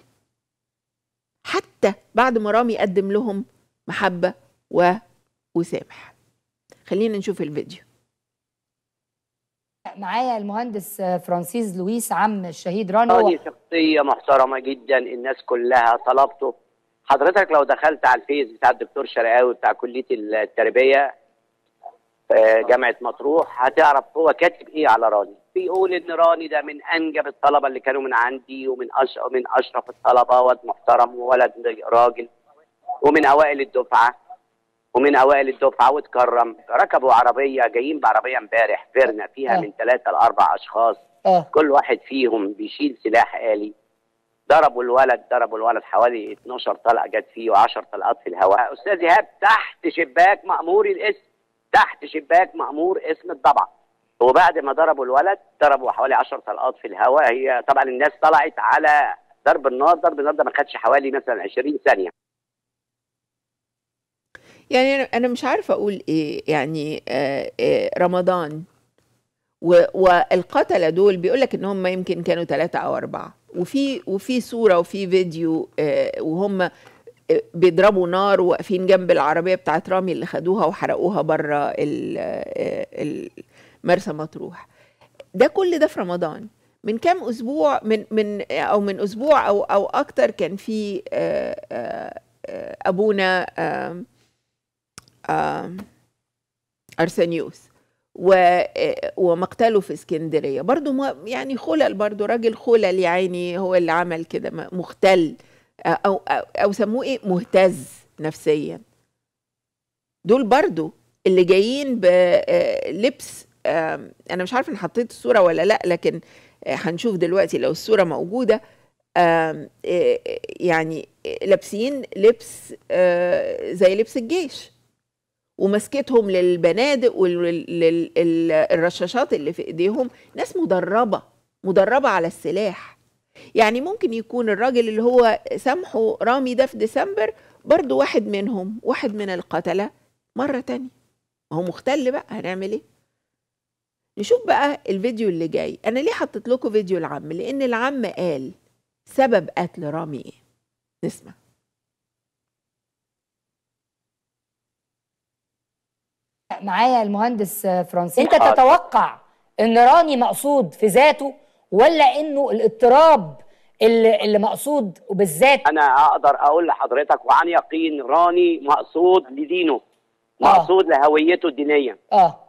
حتى بعد ما رامي قدم لهم محبة و... وسامح خلينا نشوف الفيديو معايا المهندس فرانسيس لويس عم الشهيد راني شخصية محترمة جدا الناس كلها طلبته حضرتك لو دخلت على الفيس بتاع الدكتور شرقاوي بتاع كليه التربيه آه، جامعه مطروح هتعرف هو كاتب ايه على راني بيقول ان راني ده من انجب الطلبه اللي كانوا من عندي ومن اشرف من اشرف الطلبه واد محترم وولد راجل ومن اوائل الدفعه ومن اوائل الدفعه واتكرم ركبوا عربيه جايين بعربيه امبارح فيرنا فيها آه. من ثلاثه لاربع اشخاص آه. كل واحد فيهم بيشيل سلاح آلي ضربوا الولد ضربوا الولد حوالي 12 طلقه جت فيه و10 طلقات في الهواء استاذ ايهاب تحت شباك مأمور الاسم تحت شباك مأمور اسم الضبعه وبعد ما ضربوا الولد ضربوا حوالي 10 طلقات في الهواء هي طبعا الناس طلعت على ضرب النار ضرب النار ده ما خدش حوالي مثلا 20 ثانيه يعني انا مش عارفه اقول ايه يعني آآ آه، آآ آه، رمضان والقتله دول بيقول لك ان هم يمكن كانوا ثلاثه او اربعه وفي وفي صوره وفي فيديو آه، وهم آه، بيضربوا نار واقفين جنب العربيه بتاعت رامي اللي خدوها وحرقوها بره آه، مرسى مطروح ده كل ده في رمضان من كام اسبوع من من او من اسبوع او او اكتر كان في ابونا ارسنيوس ومقتله في اسكندرية برضو ما يعني خلل برضو راجل خلل يعني هو اللي عمل كده مختل أو, أو, أو سموه إيه مهتز نفسيا دول برضو اللي جايين بلبس آه، أنا مش عارفة إن حطيت الصورة ولا لأ لكن آه، هنشوف دلوقتي لو الصورة موجودة آه، يعني لابسين لبس زي لبس الجيش ومسكتهم للبنادق والرشاشات اللي في ايديهم ناس مدربه مدربه على السلاح يعني ممكن يكون الراجل اللي هو سامحه رامي ده في ديسمبر برضو واحد منهم واحد من القتله مره تانية ما هو مختل بقى هنعمل ايه نشوف بقى الفيديو اللي جاي انا ليه حطيت لكم فيديو العم لان العم قال سبب قتل رامي ايه نسمع معايا المهندس فرانسيس انت تتوقع ان راني مقصود في ذاته ولا انه الاضطراب اللي, اللي مقصود وبالذات انا اقدر اقول لحضرتك وعن يقين راني مقصود لدينه آه. مقصود آه. لهويته الدينيه اه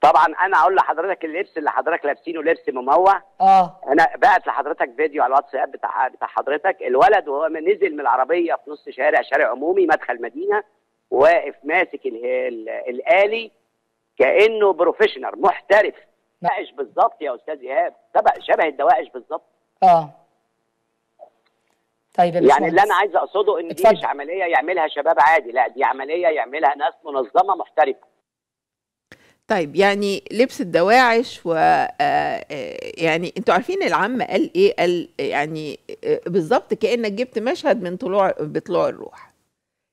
طبعا انا اقول لحضرتك اللبس اللي حضرتك لابسينه لبس مموه اه انا بعت لحضرتك فيديو على الواتساب بتاع بتاع حضرتك الولد وهو نزل من العربيه في نص شارع شارع عمومي مدخل مدينه واقف ماسك الالي كانه بروفيشنال محترف دواعش نعم. بالظبط يا استاذ ايهاب تبع شبه الدواعش بالظبط اه طيب يعني اللي انا عايز اقصده ان اتفضل. دي مش عمليه يعملها شباب عادي لا دي عمليه يعملها ناس منظمه محترفه طيب يعني لبس الدواعش و آه، آه، يعني انتوا عارفين العم قال ايه قال يعني آه، بالظبط كانك جبت مشهد من طلوع بطلوع الروح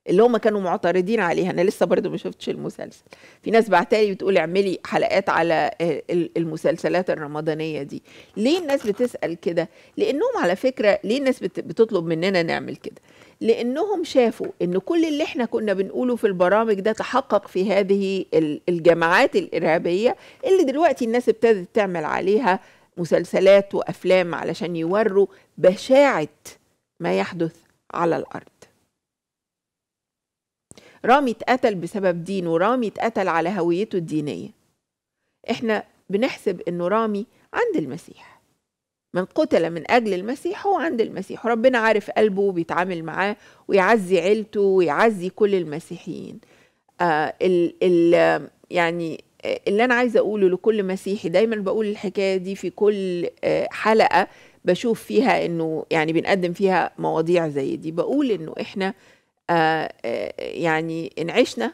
اللي هم كانوا معترضين عليها انا لسه برضو ما شفتش المسلسل في ناس بعتالي بتقول اعملي حلقات على آه، المسلسلات الرمضانيه دي ليه الناس بتسال كده لانهم على فكره ليه الناس بتطلب مننا نعمل كده لانهم شافوا ان كل اللي احنا كنا بنقوله في البرامج ده تحقق في هذه الجماعات الارهابيه اللي دلوقتي الناس ابتدت تعمل عليها مسلسلات وافلام علشان يوروا بشاعه ما يحدث على الارض رامي اتقتل بسبب دينه رامي اتقتل على هويته الدينية احنا بنحسب انه رامي عند المسيح من قتل من أجل المسيح هو عند المسيح ربنا عارف قلبه وبيتعامل معاه ويعزي عيلته ويعزي كل المسيحيين آه ال ال يعني اللي أنا عايزة أقوله لكل مسيحي دايما بقول الحكاية دي في كل آه حلقة بشوف فيها إنه يعني بنقدم فيها مواضيع زي دي بقول إنه إحنا آه آه، آه، يعني إن عشنا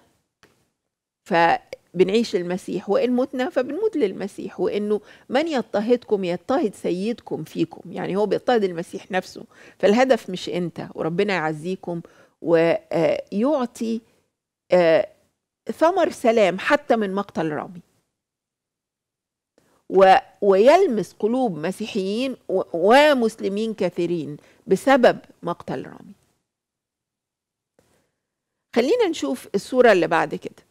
فبنعيش للمسيح وإن متنا فبنموت للمسيح وإنه من يضطهدكم يضطهد سيدكم فيكم يعني هو بيضطهد المسيح نفسه فالهدف مش أنت وربنا يعزيكم ويعطي آه، ثمر سلام حتى من مقتل رامي و ويلمس قلوب مسيحيين ومسلمين كثيرين بسبب مقتل رامي خلينا نشوف الصورة اللي بعد كده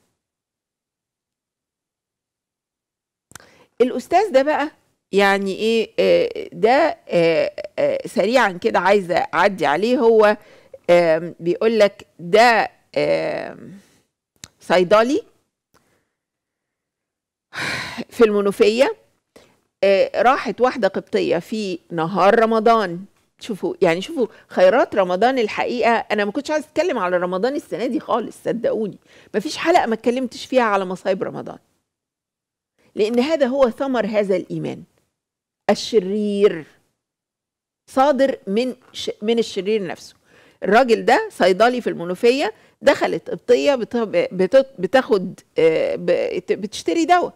الأستاذ ده بقى يعني إيه آه، ده آه، آه، سريعا كده عايزة أعدي عليه هو بيقول لك ده صيدلي في المنوفية راحت واحدة قبطية في نهار رمضان شوفوا يعني شوفوا خيرات رمضان الحقيقه انا ما كنتش عايز اتكلم على رمضان السنه دي خالص صدقوني ما فيش حلقه ما اتكلمتش فيها على مصايب رمضان لان هذا هو ثمر هذا الايمان الشرير صادر من ش... من الشرير نفسه الراجل ده صيدلي في المنوفيه دخلت قبطيه بت... بت... بتاخد آه، بتشتري دواء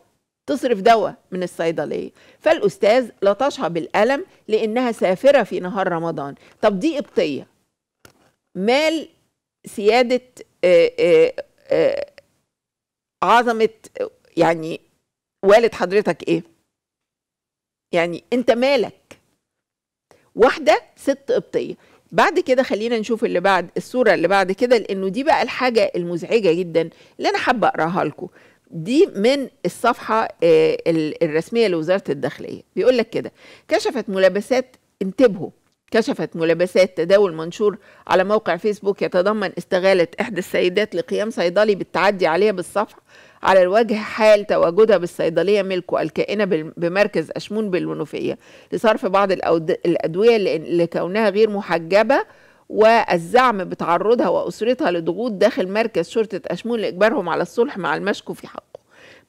تصرف دواء من الصيدلية فالأستاذ لا تشعر بالألم لأنها سافرة في نهار رمضان طب دي إبطية مال سيادة آه، آه، آه، عظمة يعني والد حضرتك إيه يعني أنت مالك واحدة ست إبطية بعد كده خلينا نشوف اللي بعد الصورة اللي بعد كده لأنه دي بقى الحاجة المزعجة جدا اللي أنا حابة أقراها لكم دي من الصفحة آه، الرسمية لوزارة الداخلية بيقول لك كده كشفت ملابسات انتبهوا كشفت ملابسات تداول منشور على موقع فيسبوك يتضمن استغالة إحدى السيدات لقيام صيدلي بالتعدي عليها بالصفحة على الوجه حال تواجدها بالصيدلية ملكو الكائنة بمركز أشمون بالمنوفية لصرف بعض الأدوية لكونها غير محجبة والزعم بتعرضها وأسرتها لضغوط داخل مركز شرطة أشمون لإجبارهم على الصلح مع المشكو في حقه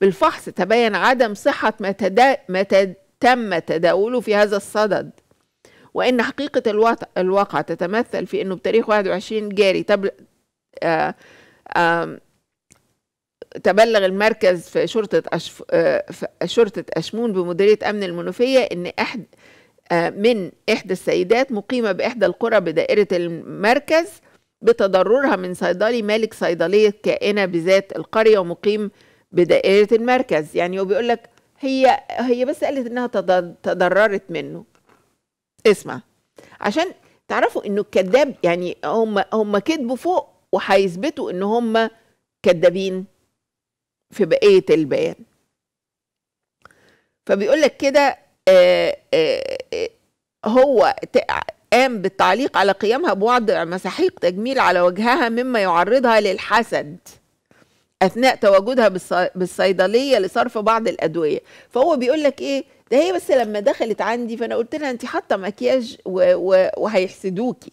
بالفحص تبين عدم صحة ما, تدا... ما تد... تم تداوله في هذا الصدد وإن حقيقة الواقع, الواقع تتمثل في أنه بتاريخ 21 جاري تب... آ... آه، آ... تبلغ المركز في شرطة أشف... آ... آه، في شرطة أشمون بمديرية أمن المنوفية أن أحد من إحدى السيدات مقيمة بإحدى القرى بدائرة المركز بتضررها من صيدلي مالك صيدلية كائنة بذات القرية ومقيم بدائرة المركز يعني هو بيقول لك هي هي بس قالت إنها تضررت منه اسمع عشان تعرفوا إنه الكذاب يعني هم هم كذبوا فوق وهيثبتوا إن هم كذابين في بقية البيان فبيقول لك كده هو قام بالتعليق على قيامها بوضع مساحيق تجميل على وجهها مما يعرضها للحسد اثناء تواجدها بالصيدليه لصرف بعض الادويه فهو بيقول لك ايه ده هي بس لما دخلت عندي فانا قلت لها انت حاطه مكياج وهيحسدوكي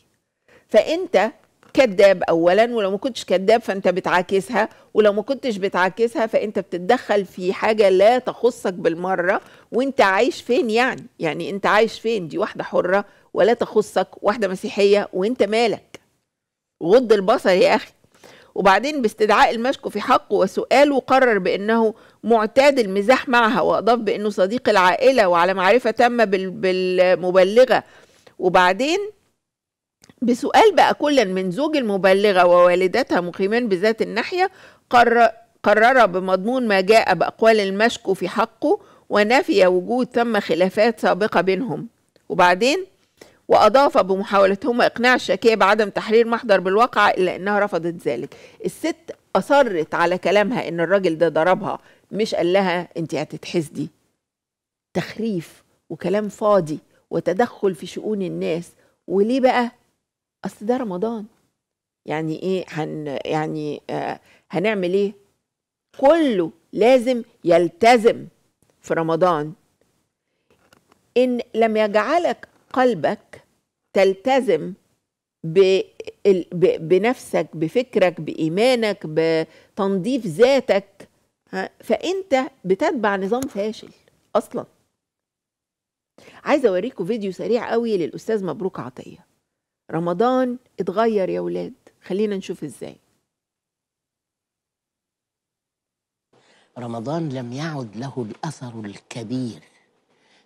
فانت كذاب اولا ولو ما كنتش كذاب فانت بتعاكسها ولو ما كنتش بتعاكسها فانت بتتدخل في حاجه لا تخصك بالمره وانت عايش فين يعني يعني انت عايش فين دي واحده حره ولا تخصك واحده مسيحيه وانت مالك غض البصر يا اخي وبعدين باستدعاء المشكو في حقه وسؤاله قرر بانه معتاد المزاح معها واضاف بانه صديق العائله وعلى معرفه تامه بالمبلغه وبعدين بسؤال بقى كلا من زوج المبلغة ووالدتها مقيمان بذات الناحية قرر قرر بمضمون ما جاء بأقوال المشكو في حقه ونفي وجود تم خلافات سابقة بينهم وبعدين وأضاف بمحاولتهما إقناع الشاكية بعدم تحرير محضر بالواقعة إلا أنها رفضت ذلك الست أصرت على كلامها إن الراجل ده ضربها مش قال لها أنت هتتحسدي تخريف وكلام فاضي وتدخل في شؤون الناس وليه بقى اصل ده رمضان يعني ايه هن يعني آه هنعمل ايه كله لازم يلتزم في رمضان ان لم يجعلك قلبك تلتزم ب... بنفسك بفكرك بايمانك بتنظيف ذاتك فانت بتتبع نظام فاشل اصلا عايزه اوريكم فيديو سريع قوي للاستاذ مبروك عطيه رمضان اتغير يا ولاد خلينا نشوف ازاي رمضان لم يعد له الأثر الكبير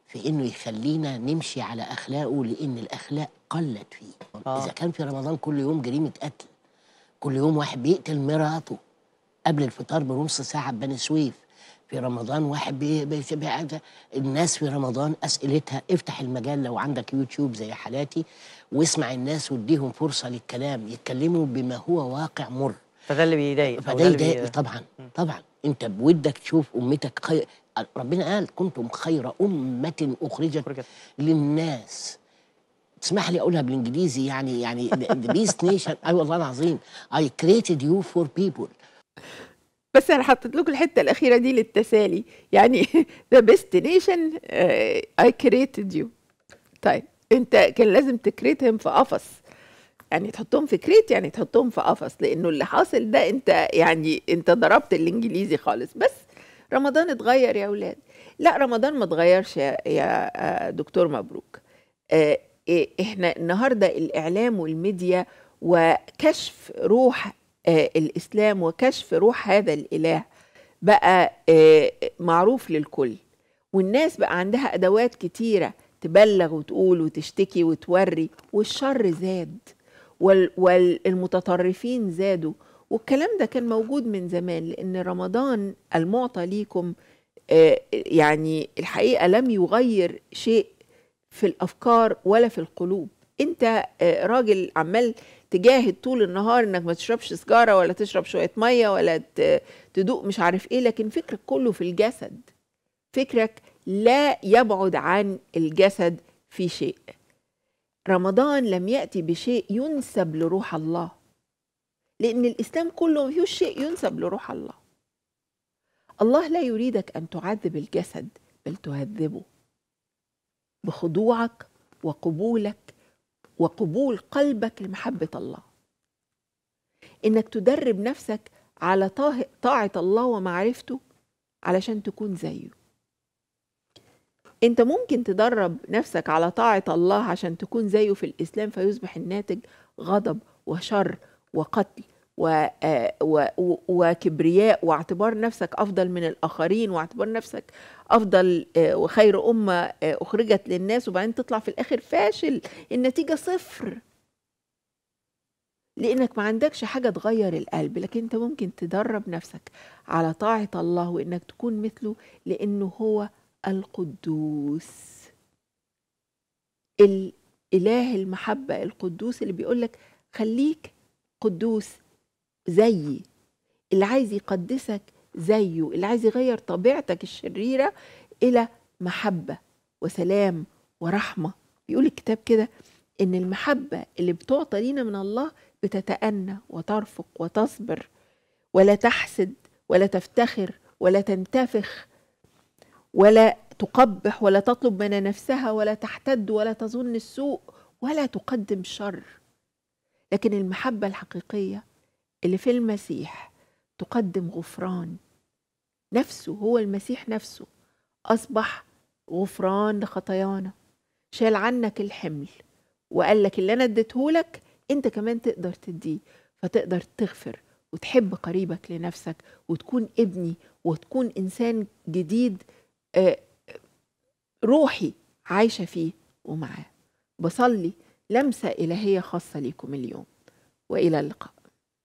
في إنه يخلينا نمشي على أخلاقه لأن الأخلاق قلت فيه آه. إذا كان في رمضان كل يوم جريمة قتل كل يوم واحد بيقتل مراته قبل الفطار بنص ساعة بني سويف في رمضان واحد الناس في رمضان اسئلتها افتح المجال لو عندك يوتيوب زي حالاتي واسمع الناس واديهم فرصه للكلام يتكلموا بما هو واقع مر فده اللي بيضايق فده اللي طبعا طبعا انت بودك تشوف امتك خير ربنا قال كنتم خير امه اخرجت للناس اسمح لي اقولها بالانجليزي يعني يعني ذا بيست نيشن اي والله العظيم اي كريتد يو فور بيبول بس انا حطيت لكم الحته الاخيره دي للتسالي يعني ذا بيست نيشن اي كريتد يو طيب انت كان لازم تكريتهم في قفص يعني تحطهم في كريت يعني تحطهم في قفص لانه اللي حاصل ده انت يعني انت ضربت الانجليزي خالص بس رمضان اتغير يا اولاد لا رمضان ما اتغيرش يا, يا آه، دكتور مبروك آه، إيه، احنا النهارده الاعلام والميديا وكشف روح آه، الاسلام وكشف روح هذا الاله بقى آه، معروف للكل والناس بقى عندها ادوات كتيره تبلغ وتقول وتشتكي وتوري والشر زاد والمتطرفين زادوا والكلام ده كان موجود من زمان لان رمضان المعطى ليكم آه، يعني الحقيقه لم يغير شيء في الافكار ولا في القلوب انت راجل عمال تجاهد طول النهار انك ما تشربش سجاره ولا تشرب شويه ميه ولا تدوق مش عارف ايه لكن فكرك كله في الجسد فكرك لا يبعد عن الجسد في شيء رمضان لم ياتي بشيء ينسب لروح الله لان الاسلام كله ما فيهوش شيء ينسب لروح الله الله لا يريدك ان تعذب الجسد بل تهذبه بخضوعك وقبولك وقبول قلبك لمحبة الله إنك تدرب نفسك على طاعة الله ومعرفته علشان تكون زيه انت ممكن تدرب نفسك على طاعة الله عشان تكون زيه في الإسلام فيصبح الناتج غضب وشر وقتل آه، و... و... وكبرياء واعتبار نفسك افضل من الاخرين واعتبار نفسك افضل آه، وخير امه آه، اخرجت للناس وبعدين تطلع في الاخر فاشل النتيجه صفر لانك ما عندكش حاجه تغير القلب لكن انت ممكن تدرب نفسك على طاعه الله وانك تكون مثله لانه هو القدوس الاله المحبه القدوس اللي بيقولك خليك قدوس زيي اللي عايز يقدسك زيه اللي عايز يغير طبيعتك الشريرة إلى محبة وسلام ورحمة بيقول الكتاب كده إن المحبة اللي بتعطى لينا من الله بتتأنى وترفق وتصبر ولا تحسد ولا تفتخر ولا تنتفخ ولا تقبح ولا تطلب من نفسها ولا تحتد ولا تظن السوء ولا تقدم شر لكن المحبة الحقيقية اللي في المسيح تقدم غفران نفسه هو المسيح نفسه أصبح غفران لخطايانا شال عنك الحمل وقال لك اللي أنا اديتهولك أنت كمان تقدر تديه فتقدر تغفر وتحب قريبك لنفسك وتكون ابني وتكون إنسان جديد آه، روحي عايشة فيه ومعاه بصلي لمسة إلهية خاصة ليكم اليوم وإلى اللقاء